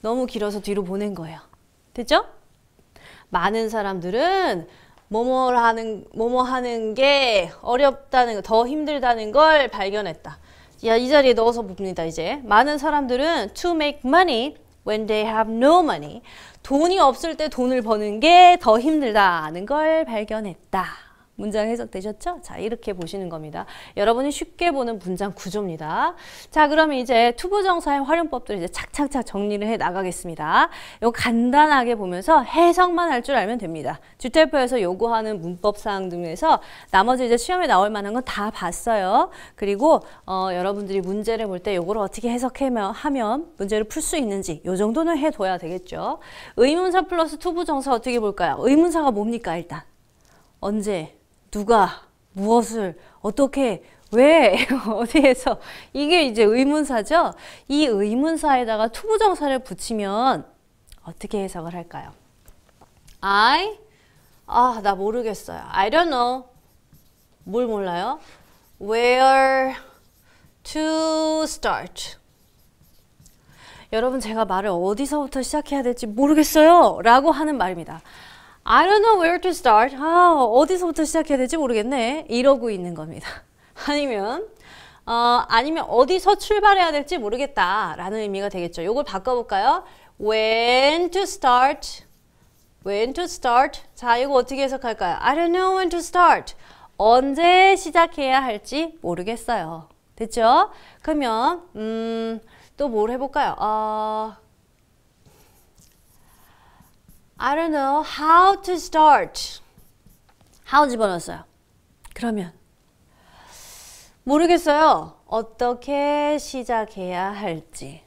너무 길어서 뒤로 보낸 거예요. 됐죠? 많은 사람들은 뭐뭐 하는, 뭐뭐 하는 게 어렵다는, 더 힘들다는 걸 발견했다. 야, 이 자리에 넣어서 봅니다, 이제. 많은 사람들은 to make money when they have no money. 돈이 없을 때 돈을 버는 게 더 힘들다는 걸 발견했다. 문장 해석되셨죠? 자 이렇게 보시는 겁니다. 여러분이 쉽게 보는 문장 구조입니다. 자그럼 이제 투부정사의 활용법들 이제 착착착 정리를 해 나가겠습니다. 요 간단하게 보면서 해석만 할 줄 알면 됩니다. 주태포에서 요구하는 문법 사항 등에서 나머지 이제 시험에 나올 만한 건 다 봤어요. 그리고 어, 여러분들이 문제를 볼 때 요거를 어떻게 해석하면 하면 문제를 풀 수 있는지 요 정도는 해둬야 되겠죠. 의문사 플러스 투부정사 어떻게 볼까요? 의문사가 뭡니까 일단 언제 누가, 무엇을, 어떻게, 왜, 어디에서. 이게 이제 의문사죠? 이 의문사에다가 투부정사를 붙이면 어떻게 해석을 할까요? I, 아, 나 모르겠어요. I don't know. 뭘 몰라요? Where to start. 여러분 제가 말을 어디서부터 시작해야 될지 모르겠어요 라고 하는 말입니다. I don't know where to start. 아, 어디서부터 시작해야 될지 모르겠네. 이러고 있는 겁니다. 아니면 어, 아니면 어디서 출발해야 될지 모르겠다라는 의미가 되겠죠. 이걸 바꿔볼까요? When to start? When to start? 자, 이거 어떻게 해석할까요? I don't know when to start. 언제 시작해야 할지 모르겠어요. 됐죠? 그러면 음, 또 뭘 해볼까요? 어, I don't know how to start. how 집어넣었어요. 그러면 모르겠어요. 어떻게 시작해야 할지.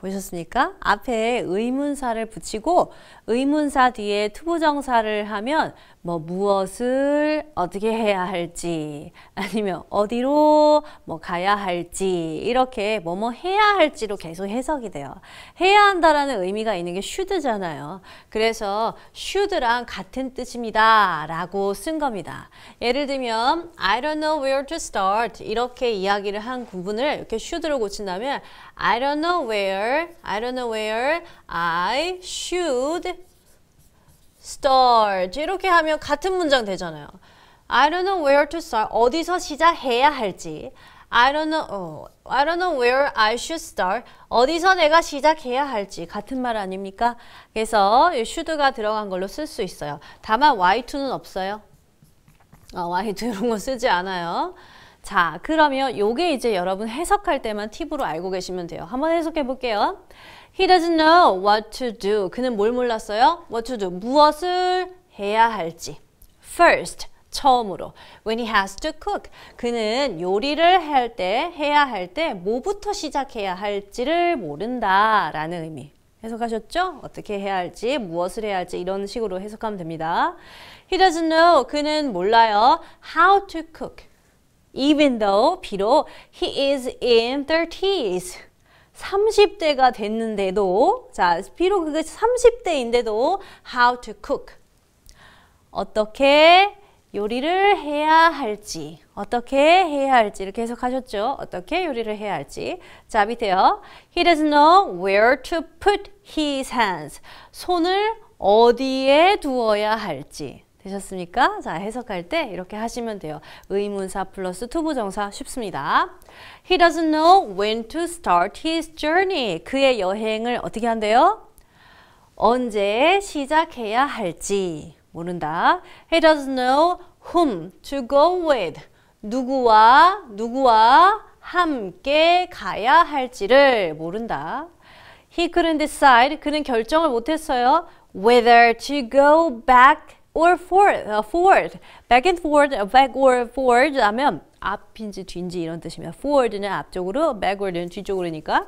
보셨습니까? 앞에 의문사를 붙이고 의문사 뒤에 투부정사를 하면 뭐 무엇을 어떻게 해야 할지 아니면 어디로 뭐 가야 할지 이렇게 뭐뭐 뭐 해야 할지로 계속 해석이 돼요. 해야 한다라는 의미가 있는 게 should잖아요. 그래서 should랑 같은 뜻입니다. 라고 쓴 겁니다. 예를 들면 I don't know where to start 이렇게 이야기를 한 구분을 이렇게 should로 고친다면 I don't know where I don't know where I should start 이렇게 하면 같은 문장 되잖아요. I don't know where to start. 어디서 시작해야 할지. I don't know. 어, I don't know where I should start. 어디서 내가 시작해야 할지 같은 말 아닙니까? 그래서 이 should가 들어간 걸로 쓸 수 있어요. 다만 w h y t o 는 없어요. 어, y to 이런 거 쓰지 않아요. 자, 그러면 요게 이제 여러분 해석할 때만 팁으로 알고 계시면 돼요. 한번 해석해 볼게요. He doesn't know what to do. 그는 뭘 몰랐어요? What to do. 무엇을 해야 할지. First. 처음으로 when he has to cook 그는 요리를 할때 해야 할 때 뭐부터 시작해야 할지를 모른다 라는 의미 해석하셨죠? 어떻게 해야 할지 무엇을 해야 할지 이런 식으로 해석하면 됩니다 He doesn't know 그는 몰라요 how to cook even though 비록 he is in 30s 30대가 됐는데도 자 비록 그게 30대인데도 how to cook 어떻게 요리를 해야 할지 어떻게 해야 할지를 계속 하셨죠? 어떻게 요리를 해야 할지 자 밑에요 He doesn't know where to put his hands 손을 어디에 두어야 할지 되셨습니까? 자, 해석할 때 이렇게 하시면 돼요. 의문사 플러스 투부정사 쉽습니다. He doesn't know when to start his journey. 그의 여행을 어떻게 한대요? 언제 시작해야 할지 모른다. He doesn't know whom to go with. 누구와 누구와 함께 가야 할지를 모른다. He couldn't decide. 그는 결정을 못했어요. Whether to go back or forward, forward, back and forward, back or forward 하면 앞인지 뒤인지 이런 뜻이면 forward는 앞쪽으로, backward는 뒤쪽으로니까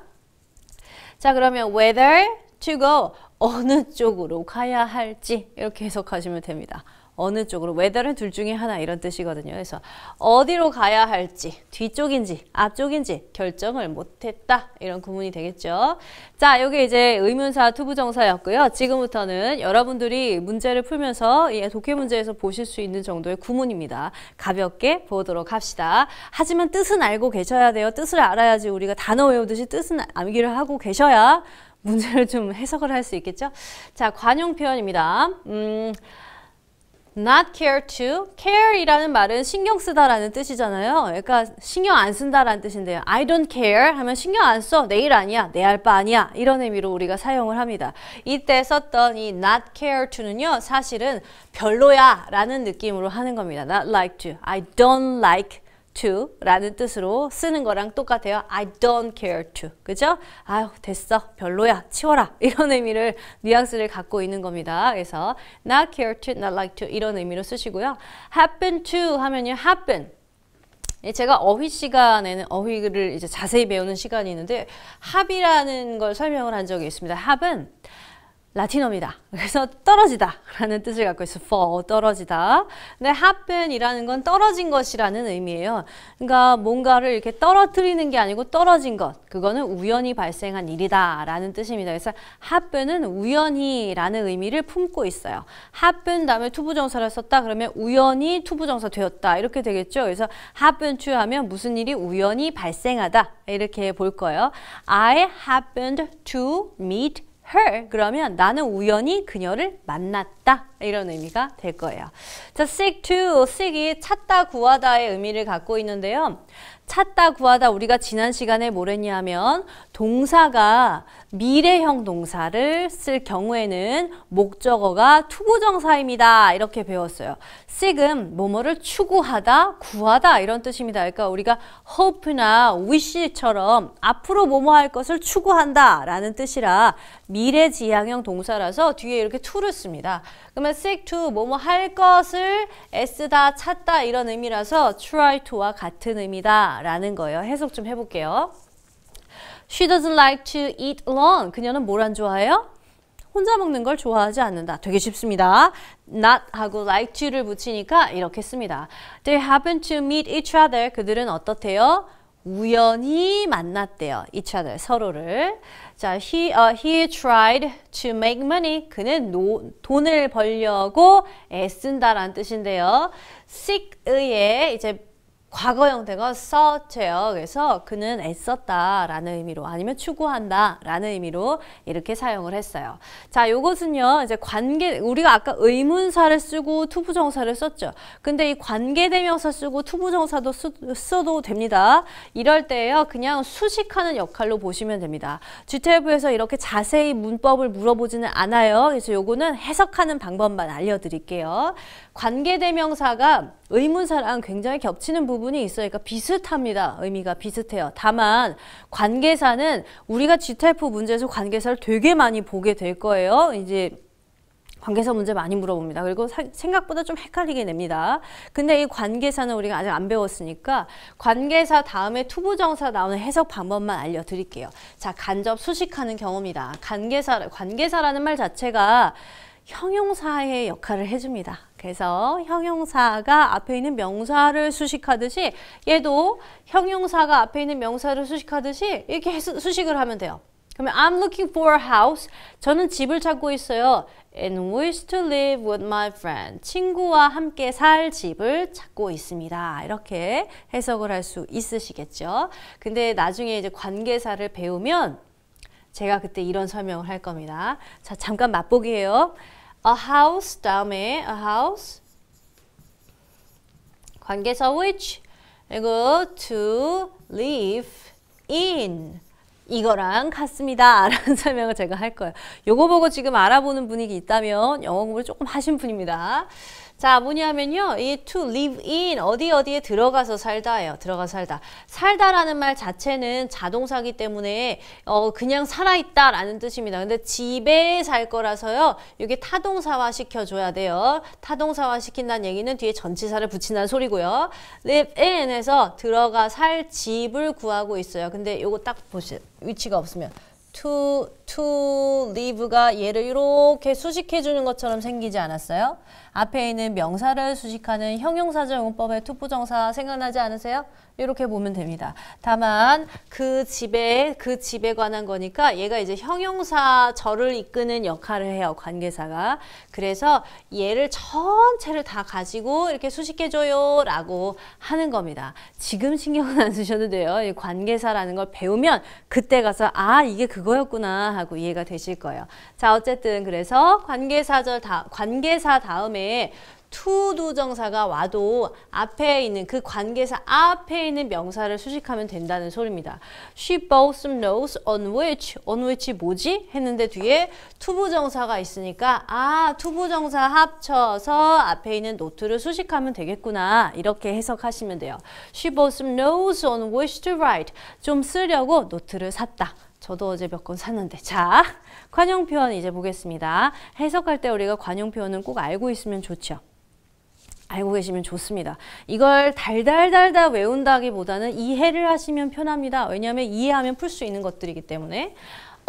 자 그러면 whether to go 어느 쪽으로 가야 할지 이렇게 해석하시면 됩니다. 어느 쪽으로 웨더는 둘 중에 하나 이런 뜻이거든요. 그래서 어디로 가야 할지 뒤쪽인지 앞쪽인지 결정을 못했다 이런 구문이 되겠죠. 자 이게 이제 의문사 투부정사였고요. 지금부터는 여러분들이 문제를 풀면서 예, 독해 문제에서 보실 수 있는 정도의 구문입니다. 가볍게 보도록 합시다. 하지만 뜻은 알고 계셔야 돼요. 뜻을 알아야지 우리가 단어 외우듯이 뜻은 암기를 하고 계셔야 문제를 좀 해석을 할 수 있겠죠. 자 관용 표현입니다. 음. not care to. care이라는 말은 신경 쓰다라는 뜻이잖아요. 그러니까 신경 안 쓴다라는 뜻인데요. I don't care 하면 신경 안 써. 내일 아니야. 내할바 아니야. 이런 의미로 우리가 사용을 합니다. 이때 썼던 이 not care to는요. 사실은 별로야 라는 느낌으로 하는 겁니다. not like to. I don't like to라는 뜻으로 쓰는 거랑 똑같아요. I don't care to. 그죠? 아유 됐어. 별로야. 치워라. 이런 의미를 뉘앙스를 갖고 있는 겁니다. 그래서 not care to, not like to 이런 의미로 쓰시고요. happen to 하면요. happen. 예, 제가 어휘 시간에는 어휘를 이제 자세히 배우는 시간이 있는데 합이라는 걸 설명을 한 적이 있습니다. 합은 라틴어입니다. 그래서 떨어지다 라는 뜻을 갖고 있어 fall, 떨어지다. 근데 happen이라는 건 떨어진 것이라는 의미예요. 그러니까 뭔가를 이렇게 떨어뜨리는 게 아니고 떨어진 것. 그거는 우연히 발생한 일이다 라는 뜻입니다. 그래서 happen은 우연히 라는 의미를 품고 있어요. happen 다음에 투부정사를 썼다 그러면 우연히 투부정사 되었다. 이렇게 되겠죠. 그래서 happen to 하면 무슨 일이 우연히 발생하다. 이렇게 볼 거예요. I happened to meet her 그러면 나는 우연히 그녀를 만났다. 이런 의미가 될 거예요. 자, seek to, seek이 찾다, 구하다의 의미를 갖고 있는데요. 찾다, 구하다 우리가 지난 시간에 뭘했냐면 동사가 미래형 동사를 쓸 경우에는 목적어가 투부정사입니다. 이렇게 배웠어요. seek은 뭐뭐를 추구하다, 구하다 이런 뜻입니다. 그러니까 우리가 hope나 wish처럼 앞으로 뭐뭐 할 것을 추구한다 라는 뜻이라 미래 지향형 동사라서 뒤에 이렇게 to를 씁니다. 그러면 그러면 seek to 뭐뭐 뭐 할 것을 애쓰다 찾다 이런 의미라서 try to와 같은 의미다 라는 거예요. 해석 좀 해볼게요. She doesn't like to eat alone. 그녀는 뭘 안 좋아해요? 혼자 먹는 걸 좋아하지 않는다. 되게 쉽습니다. not 하고 like to를 붙이니까 이렇게 씁니다. They happen to meet each other. 그들은 어떻대요? 우연히 만났대요. each other, 서로를. 자, he, uh, he tried to make money. 그는 노, 돈을 벌려고 애쓴다라는 뜻인데요. seek의 이제 과거 형태가 서체요. 그래서 그는 애썼다 라는 의미로 아니면 추구한다 라는 의미로 이렇게 사용을 했어요. 자, 요것은요. 이제 관계, 우리가 아까 의문사를 쓰고 투부정사를 썼죠. 근데 이 관계대명사 쓰고 투부정사도 쓰, 써도 됩니다. 이럴 때에요. 그냥 수식하는 역할로 보시면 됩니다. g t 부에서 이렇게 자세히 문법을 물어보지는 않아요. 그래서 요거는 해석하는 방법만 알려드릴게요. 관계대명사가 의문사랑 굉장히 겹치는 부분 부분이 있러니까 비슷합니다. 의미가 비슷해요. 다만 관계사는 우리가 G타이프 문제에서 관계사를 되게 많이 보게 될 거예요. 이제 관계사 문제 많이 물어봅니다. 그리고 사, 생각보다 좀 헷갈리게 됩니다 근데 이 관계사는 우리가 아직 안 배웠으니까 관계사 다음에 투부정사 나오는 해석 방법만 알려드릴게요. 자, 간접 수식하는 경우입니다. 관계사, 관계사라는 말 자체가 형용사의 역할을 해줍니다. 그래서 형용사가 앞에 있는 명사를 수식하듯이 얘도 형용사가 앞에 있는 명사를 수식하듯이 이렇게 수식을 하면 돼요. 그러면 I'm looking for a house. 저는 집을 찾고 있어요. a n d w i s h to live with my friend. 친구와 함께 살 집을 찾고 있습니다. 이렇게 해석을 할 수 있으시겠죠. 근데 나중에 이제 관계사를 배우면 제가 그때 이런 설명을 할 겁니다. 자, 잠깐 맛보기예요. a house 다음에 a house 관계사 which 그리고 to live in 이거랑 같습니다. 라는 설명을 제가 할 거예요. 요거 보고 지금 알아보는 분위기 있다면 영어 공부를 조금 하신 분입니다. 자, 뭐냐면요. 이 to live in 어디 어디에 들어가서 살다예요. 들어가 살다. 살다라는 말 자체는 자동사기 때문에 어 그냥 살아 있다라는 뜻입니다. 근데 집에 살 거라서요. 이게 타동사화 시켜 줘야 돼요. 타동사화 시킨다는 얘기는 뒤에 전치사를 붙인다는 소리고요. live in 해서 들어가 살 집을 구하고 있어요. 근데 요거 딱보세요 위치가 없으면 to, to live가 얘를 이렇게 수식해 주는 것처럼 생기지 않았어요? 앞에 있는 명사를 수식하는 형용사적 용법의 투 o 부정사 생각나지 않으세요? 이렇게 보면 됩니다. 다만 그 집에 그 집에 관한 거니까 얘가 이제 형용사 저를 이끄는 역할을 해요. 관계사가. 그래서 얘를 전체를 다 가지고 이렇게 수식해 줘요 라고 하는 겁니다. 지금 신경은 안 쓰셔도 돼요. 이 관계사라는 걸 배우면 그때 가서 아 이게 그거였구나 하고 이해가 되실 거예요. 자 어쨌든 그래서 관계사절 다 관계사 다음에 to 도정사가 와도 앞에 있는 그 관계사 앞에 있는 명사를 수식하면 된다는 소리입니다. She b o u h t n o t s on which on which 뭐지? 했는데 뒤에 to 부정사가 있으니까 아 to 부정사 합쳐서 앞에 있는 노트를 수식하면 되겠구나 이렇게 해석하시면 돼요. She b o u h t n o t s on which to write 좀 쓰려고 노트를 샀다. 저도 어제 몇 권 샀는데 자 관용표현 이제 보겠습니다. 해석할 때 우리가 관용표현은 꼭 알고 있으면 좋죠. 알고 계시면 좋습니다. 이걸 달달달달 외운다기보다는 이해를 하시면 편합니다. 왜냐하면 이해하면 풀 수 있는 것들이기 때문에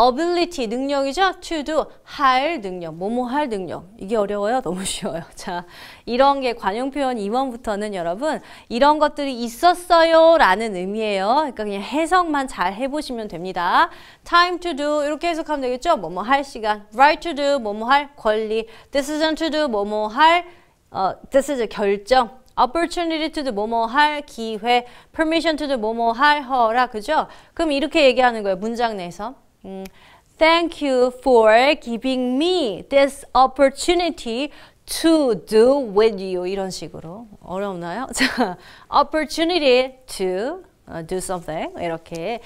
ability 능력이죠. to do 할 능력, 뭐뭐 할 능력. 이게 어려워요? 너무 쉬워요. 자, 이런 게 관용 표현 2번부터는 여러분 이런 것들이 있었어요 라는 의미예요. 그러니까 그냥 해석만 잘 해보시면 됩니다. time to do 이렇게 해석하면 되겠죠. 뭐뭐 할 시간, right to do 뭐뭐 할 권리, decision to do 뭐뭐 할 어, this is 결정 opportunity to do 뭐뭐 할 기회, permission to do 뭐뭐 할 허락, 그죠? 그럼 이렇게 얘기하는 거예요, 문장 내에서. 음, Thank you for giving me this opportunity to do with you. 이런 식으로. 어렵나요? 자, opportunity to do something. 이렇게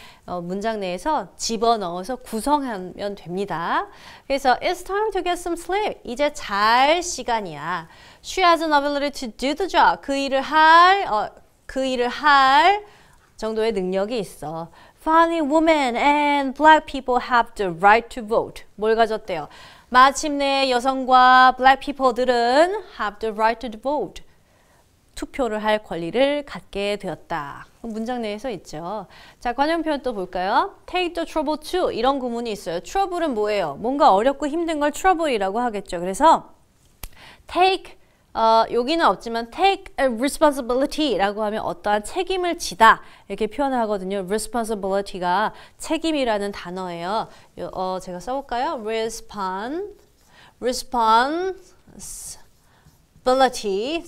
문장 내에서 집어넣어서 구성하면 됩니다. 그래서 it's time to get some sleep. 이제 잘 시간이야. She has an ability to do the job. 그 일을 할, 어, 그 일을 할 정도의 능력이 있어. Finally, women and black people have the right to vote. 뭘 가졌대요? 마침내 여성과 black people들은 have the right to vote. 투표를 할 권리를 갖게 되었다. 문장 내에서 있죠. 자, 관용 표현 또 볼까요? take the trouble to 이런 구문이 있어요. trouble은 뭐예요? 뭔가 어렵고 힘든 걸 trouble이라고 하겠죠. 그래서 take 어, 여기는 없지만 take a responsibility라고 하면 어떠한 책임을 지다 이렇게 표현을 하거든요. responsibility가 책임이라는 단어예요. 요, 어, 제가 써볼까요? respond, responsibility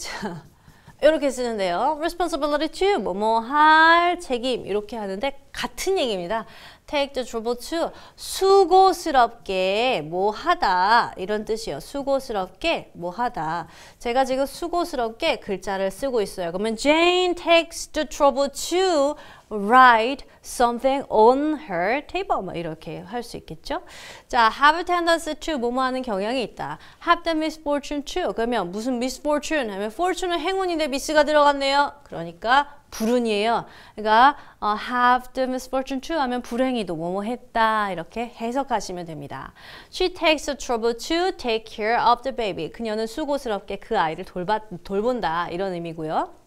이렇게 쓰는데요. responsibility to 뭐뭐 할 책임 이렇게 하는데 같은 얘기입니다. take the trouble to 수고스럽게 뭐 하다 이런 뜻이요. 에 수고스럽게 뭐 하다. 제가 지금 수고스럽게 글자를 쓰고 있어요. 그러면 Jane takes the trouble to write something on her table 뭐 이렇게 할 수 있겠죠. 자, have a tendency to 뭐뭐 하는 경향이 있다. have the misfortune to 그러면 무슨 misfortune 하면 fortune은 행운인데 미스가 들어갔네요. 그러니까 불운이에요. 그러니까 어, have the misfortune to 하면 불행히도 뭐뭐 했다 이렇게 해석하시면 됩니다. She takes the trouble to take care of the baby. 그녀는 수고스럽게 그 아이를 돌봐, 돌본다 이런 의미고요.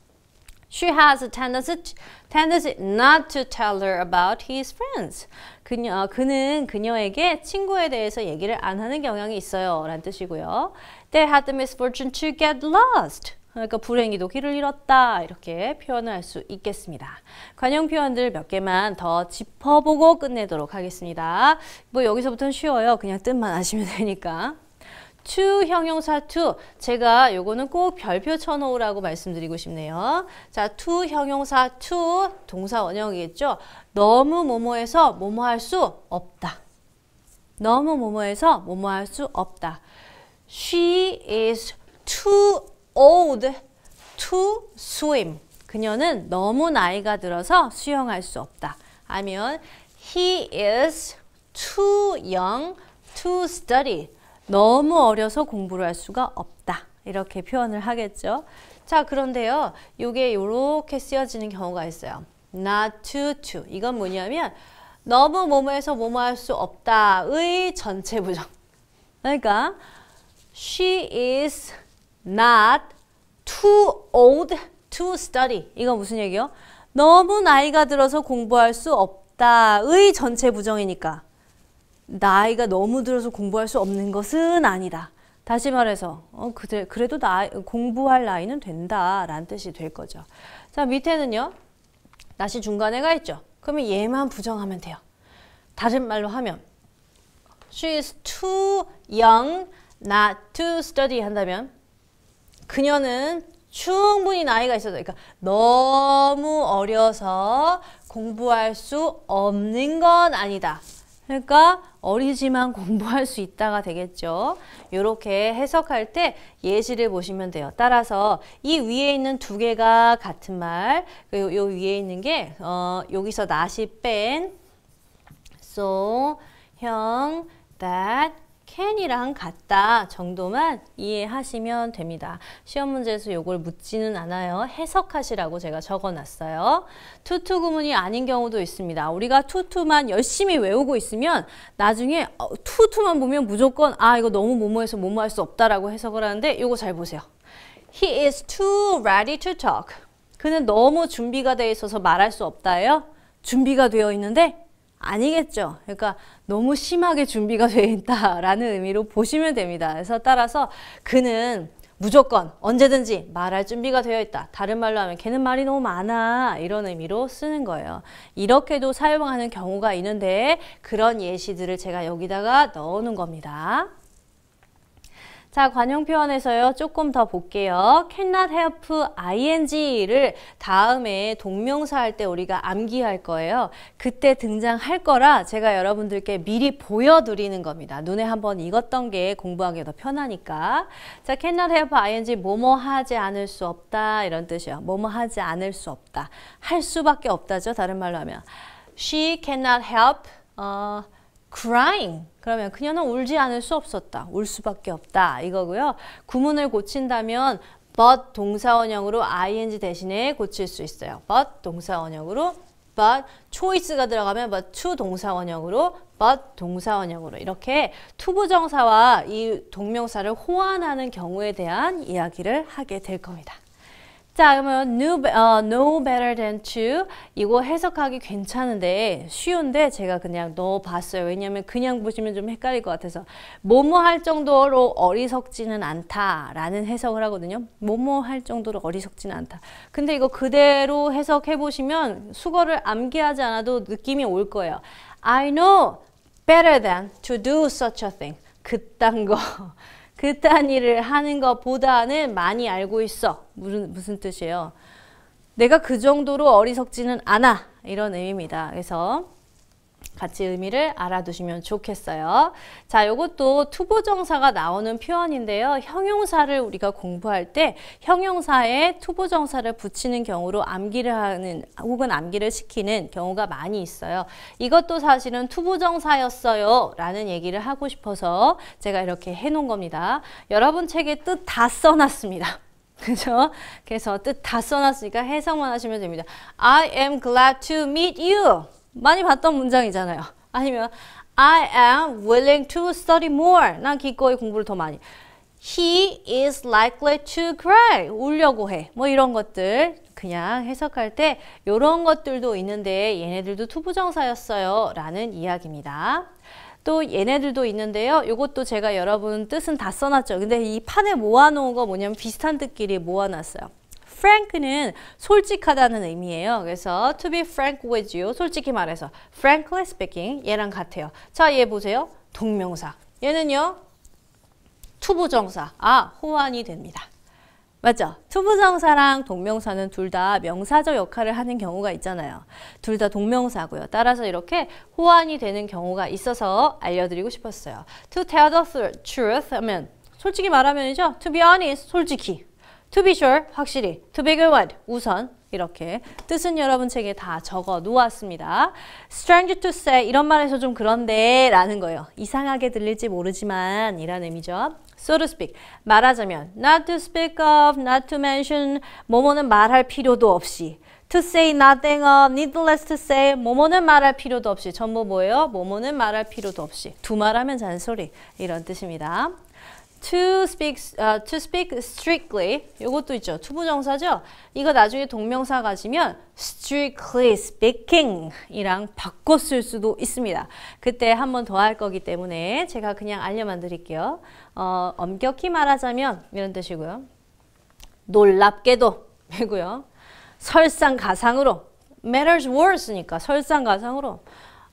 She has a tendency, tendency not to tell her about his friends. 그녀, 그는 그녀에게 친구에 대해서 얘기를 안 하는 경향이 있어요. 라는 뜻이고요. They had the misfortune to get lost. 그러니까 불행히도 길을 잃었다 이렇게 표현을 할 수 있겠습니다. 관용 표현들 몇 개만 더 짚어보고 끝내도록 하겠습니다. 뭐 여기서부터는 쉬워요. 그냥 뜻만 아시면 되니까. to 형용사 to 제가 요거는 꼭 별표 쳐놓으라고 말씀드리고 싶네요. 자, to 형용사 to 동사 원형이겠죠. 너무 뭐뭐해서 뭐뭐할 수 없다. 너무 뭐뭐해서 뭐뭐할 수 없다. She is too old to swim. 그녀는 너무 나이가 들어서 수영할 수 없다. 아니면 he is too young to study. 너무 어려서 공부를 할 수가 없다. 이렇게 표현을 하겠죠. 자, 그런데요. 요게 요렇게 쓰여지는 경우가 있어요. not t o t o 이건 뭐냐면 너무 뭐뭐해서 뭐뭐 할 수 없다의 전체 부정. 그러니까 she is not too old to study. 이건 무슨 얘기요? 너무 나이가 들어서 공부할 수 없다의 전체 부정이니까. 나이가 너무 들어서 공부할 수 없는 것은 아니다. 다시 말해서 어, 그래, 그래도 나이, 공부할 나이는 된다 라는 뜻이 될 거죠. 자 밑에는요. 다시 중간에가 있죠. 그러면 얘만 부정하면 돼요. 다른 말로 하면 She is too young not to study 한다면 그녀는 충분히 나이가 있어서 그러니까 너무 어려서 공부할 수 없는 건 아니다. 그러니까 어리지만 공부할 수 있다가 되겠죠. 이렇게 해석할 때 예시를 보시면 돼요. 따라서 이 위에 있는 두 개가 같은 말, 그 요 위에 있는 게 어, 여기서 나시 뺀 so, 형, that, can이랑 같다 정도만 이해하시면 됩니다. 시험 문제에서 요걸 묻지는 않아요. 해석하시라고 제가 적어놨어요. 투투 구문이 아닌 경우도 있습니다. 우리가 투투만 열심히 외우고 있으면 나중에 어, 투투만 보면 무조건 아 이거 너무 뭐뭐해서 뭐뭐 할수 없다라고 해석을 하는데 요거 잘 보세요. He is too ready to talk. 그는 너무 준비가 돼 있어서 말할 수 없다예요. 준비가 되어 있는데 아니겠죠. 그러니까 너무 심하게 준비가 되어 있다라는 의미로 보시면 됩니다. 그래서 따라서 그는 무조건 언제든지 말할 준비가 되어 있다. 다른 말로 하면 걔는 말이 너무 많아 이런 의미로 쓰는 거예요. 이렇게도 사용하는 경우가 있는데 그런 예시들을 제가 여기다가 넣어놓은 겁니다. 자, 관용표현에서요. 조금 더 볼게요. cannot help ing를 다음에 동명사 할 때 우리가 암기할 거예요. 그때 등장할 거라 제가 여러분들께 미리 보여드리는 겁니다. 눈에 한번 익었던 게 공부하기 더 편하니까. 자, cannot help ing 뭐뭐 하지 않을 수 없다 이런 뜻이에요. 뭐뭐 하지 않을 수 없다. 할 수밖에 없다죠. 다른 말로 하면. She cannot help 어, crying 그러면 그녀는 울지 않을 수 없었다. 울 수밖에 없다. 이거고요. 구문을 고친다면 but 동사원형으로 ing 대신에 고칠 수 있어요. but 동사원형으로 but choice가 들어가면 but to 동사원형으로 but 동사원형으로 이렇게 투부정사와 이 동명사를 호환하는 경우에 대한 이야기를 하게 될 겁니다. 자 그러면 knew, uh, 어, k n o better than to 이거 해석하기 괜찮은데 쉬운데 제가 그냥 넣어봤어요. 왜냐하면 그냥 보시면 좀 헷갈릴 것 같아서 뭐뭐 할 정도로 어리석지는 않다라는 해석을 하거든요. 뭐뭐 할 정도로 어리석지는 않다. 근데 이거 그대로 해석해 보시면 수거를 암기하지 않아도 느낌이 올 거예요. I know better than to do such a thing. 그딴 거 그딴 일을 하는 것보다는 많이 알고 있어. 무슨, 무슨 뜻이에요? 내가 그 정도로 어리석지는 않아. 이런 의미입니다. 그래서 같이 의미를 알아두시면 좋겠어요. 자, 이것도 투부정사가 나오는 표현인데요. 형용사를 우리가 공부할 때 형용사에 투부정사를 붙이는 경우로 암기를 하는 혹은 암기를 시키는 경우가 많이 있어요. 이것도 사실은 투부정사였어요 라는 얘기를 하고 싶어서 제가 이렇게 해놓은 겁니다. 여러분 책에 뜻 다 써놨습니다. 그죠? 그래서 뜻 다 써놨으니까 해석만 하시면 됩니다. I am glad to meet you. 많이 봤던 문장이잖아요. 아니면 I am willing to study more. 난 기꺼이 공부를 더 많이. He is likely to cry. 울려고 해. 뭐 이런 것들 그냥 해석할 때 이런 것들도 있는데 얘네들도 투부정사였어요. 라는 이야기입니다. 또 얘네들도 있는데요. 이것도 제가 여러분 뜻은 다 써놨죠. 근데 이 판에 모아놓은 거 뭐냐면 비슷한 뜻끼리 모아놨어요. frank는 솔직하다는 의미예요. 그래서 to be frank with you, 솔직히 말해서 frankly speaking 얘랑 같아요. 자, 얘 보세요. 동명사. 얘는요. 투부정사. 아, 호환이 됩니다. 맞죠? 투부정사랑 동명사는 둘 다 명사적 역할을 하는 경우가 있잖아요. 둘 다 동명사고요. 따라서 이렇게 호환이 되는 경우가 있어서 알려드리고 싶었어요. To tell the truth 하면 솔직히 말하면이죠. To be honest, 솔직히. To be sure, 확실히. To begin w i t 우선. 이렇게 뜻은 여러분 책에 다 적어 놓았습니다. Strange to say, 이런 말에서 좀 그런데 라는 거예요. 이상하게 들릴지 모르지만 이라는 의미죠. So to speak, 말하자면 Not to speak of, not to mention, 뭐뭐는 말할 필요도 없이 To say nothing of, needless to say, 뭐뭐는 말할 필요도 없이 전부 뭐예요? 뭐뭐는 말할 필요도 없이 두 말하면 잔소리 이런 뜻입니다. to speak, uh, to speak strictly 이것도 있죠. 투부정사죠. 이거 나중에 동명사 가지면 strictly speaking 이랑 바꿔 쓸 수도 있습니다. 그때 한 번 더 할 거기 때문에 제가 그냥 알려만 드릴게요. 어, 엄격히 말하자면 이런 뜻이고요. 놀랍게도 되고요. 설상가상으로 matters worse니까 설상가상으로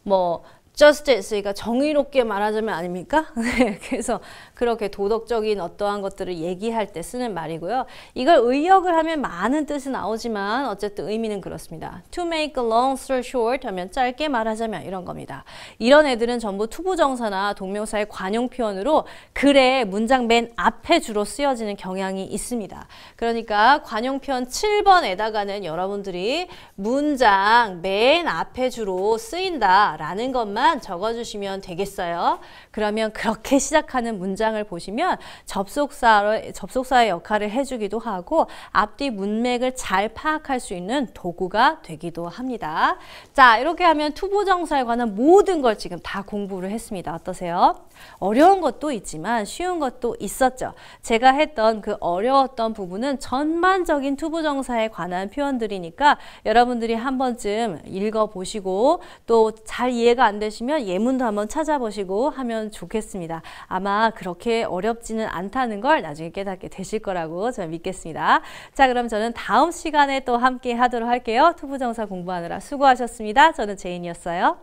뭐 justice, 그러니까 정의롭게 말하자면 아닙니까? 네, 그래서 그렇게 도덕적인 어떠한 것들을 얘기할 때 쓰는 말이고요. 이걸 의역을 하면 많은 뜻이 나오지만 어쨌든 의미는 그렇습니다. To make a long story short 하면 짧게 말하자면 이런 겁니다. 이런 애들은 전부 투부정사나 동명사의 관용 표현으로 글의 문장 맨 앞에 주로 쓰여지는 경향이 있습니다. 그러니까 관용 표현 7번에다가는 여러분들이 문장 맨 앞에 주로 쓰인다라는 것만 번만 적어주시면 되겠어요. 그러면 그렇게 시작하는 문장을 보시면 접속사의, 접속사의 역할을 해주기도 하고 앞뒤 문맥을 잘 파악할 수 있는 도구가 되기도 합니다. 자, 이렇게 하면 투보정사에 관한 모든 걸 지금 다 공부를 했습니다. 어떠세요? 어려운 것도 있지만 쉬운 것도 있었죠. 제가 했던 그 어려웠던 부분은 전반적인 투부정사에 관한 표현들이니까 여러분들이 한 번쯤 읽어보시고 또 잘 이해가 안 되시면 예문도 한번 찾아보시고 하면 하면 좋겠습니다. 아마 그렇게 어렵지는 않다는 걸 나중에 깨닫게 되실 거라고 저는 믿겠습니다. 자 그럼 저는 다음 시간에 또 함께 하도록 할게요. 투부정사 공부하느라 수고하셨습니다. 저는 제인이었어요.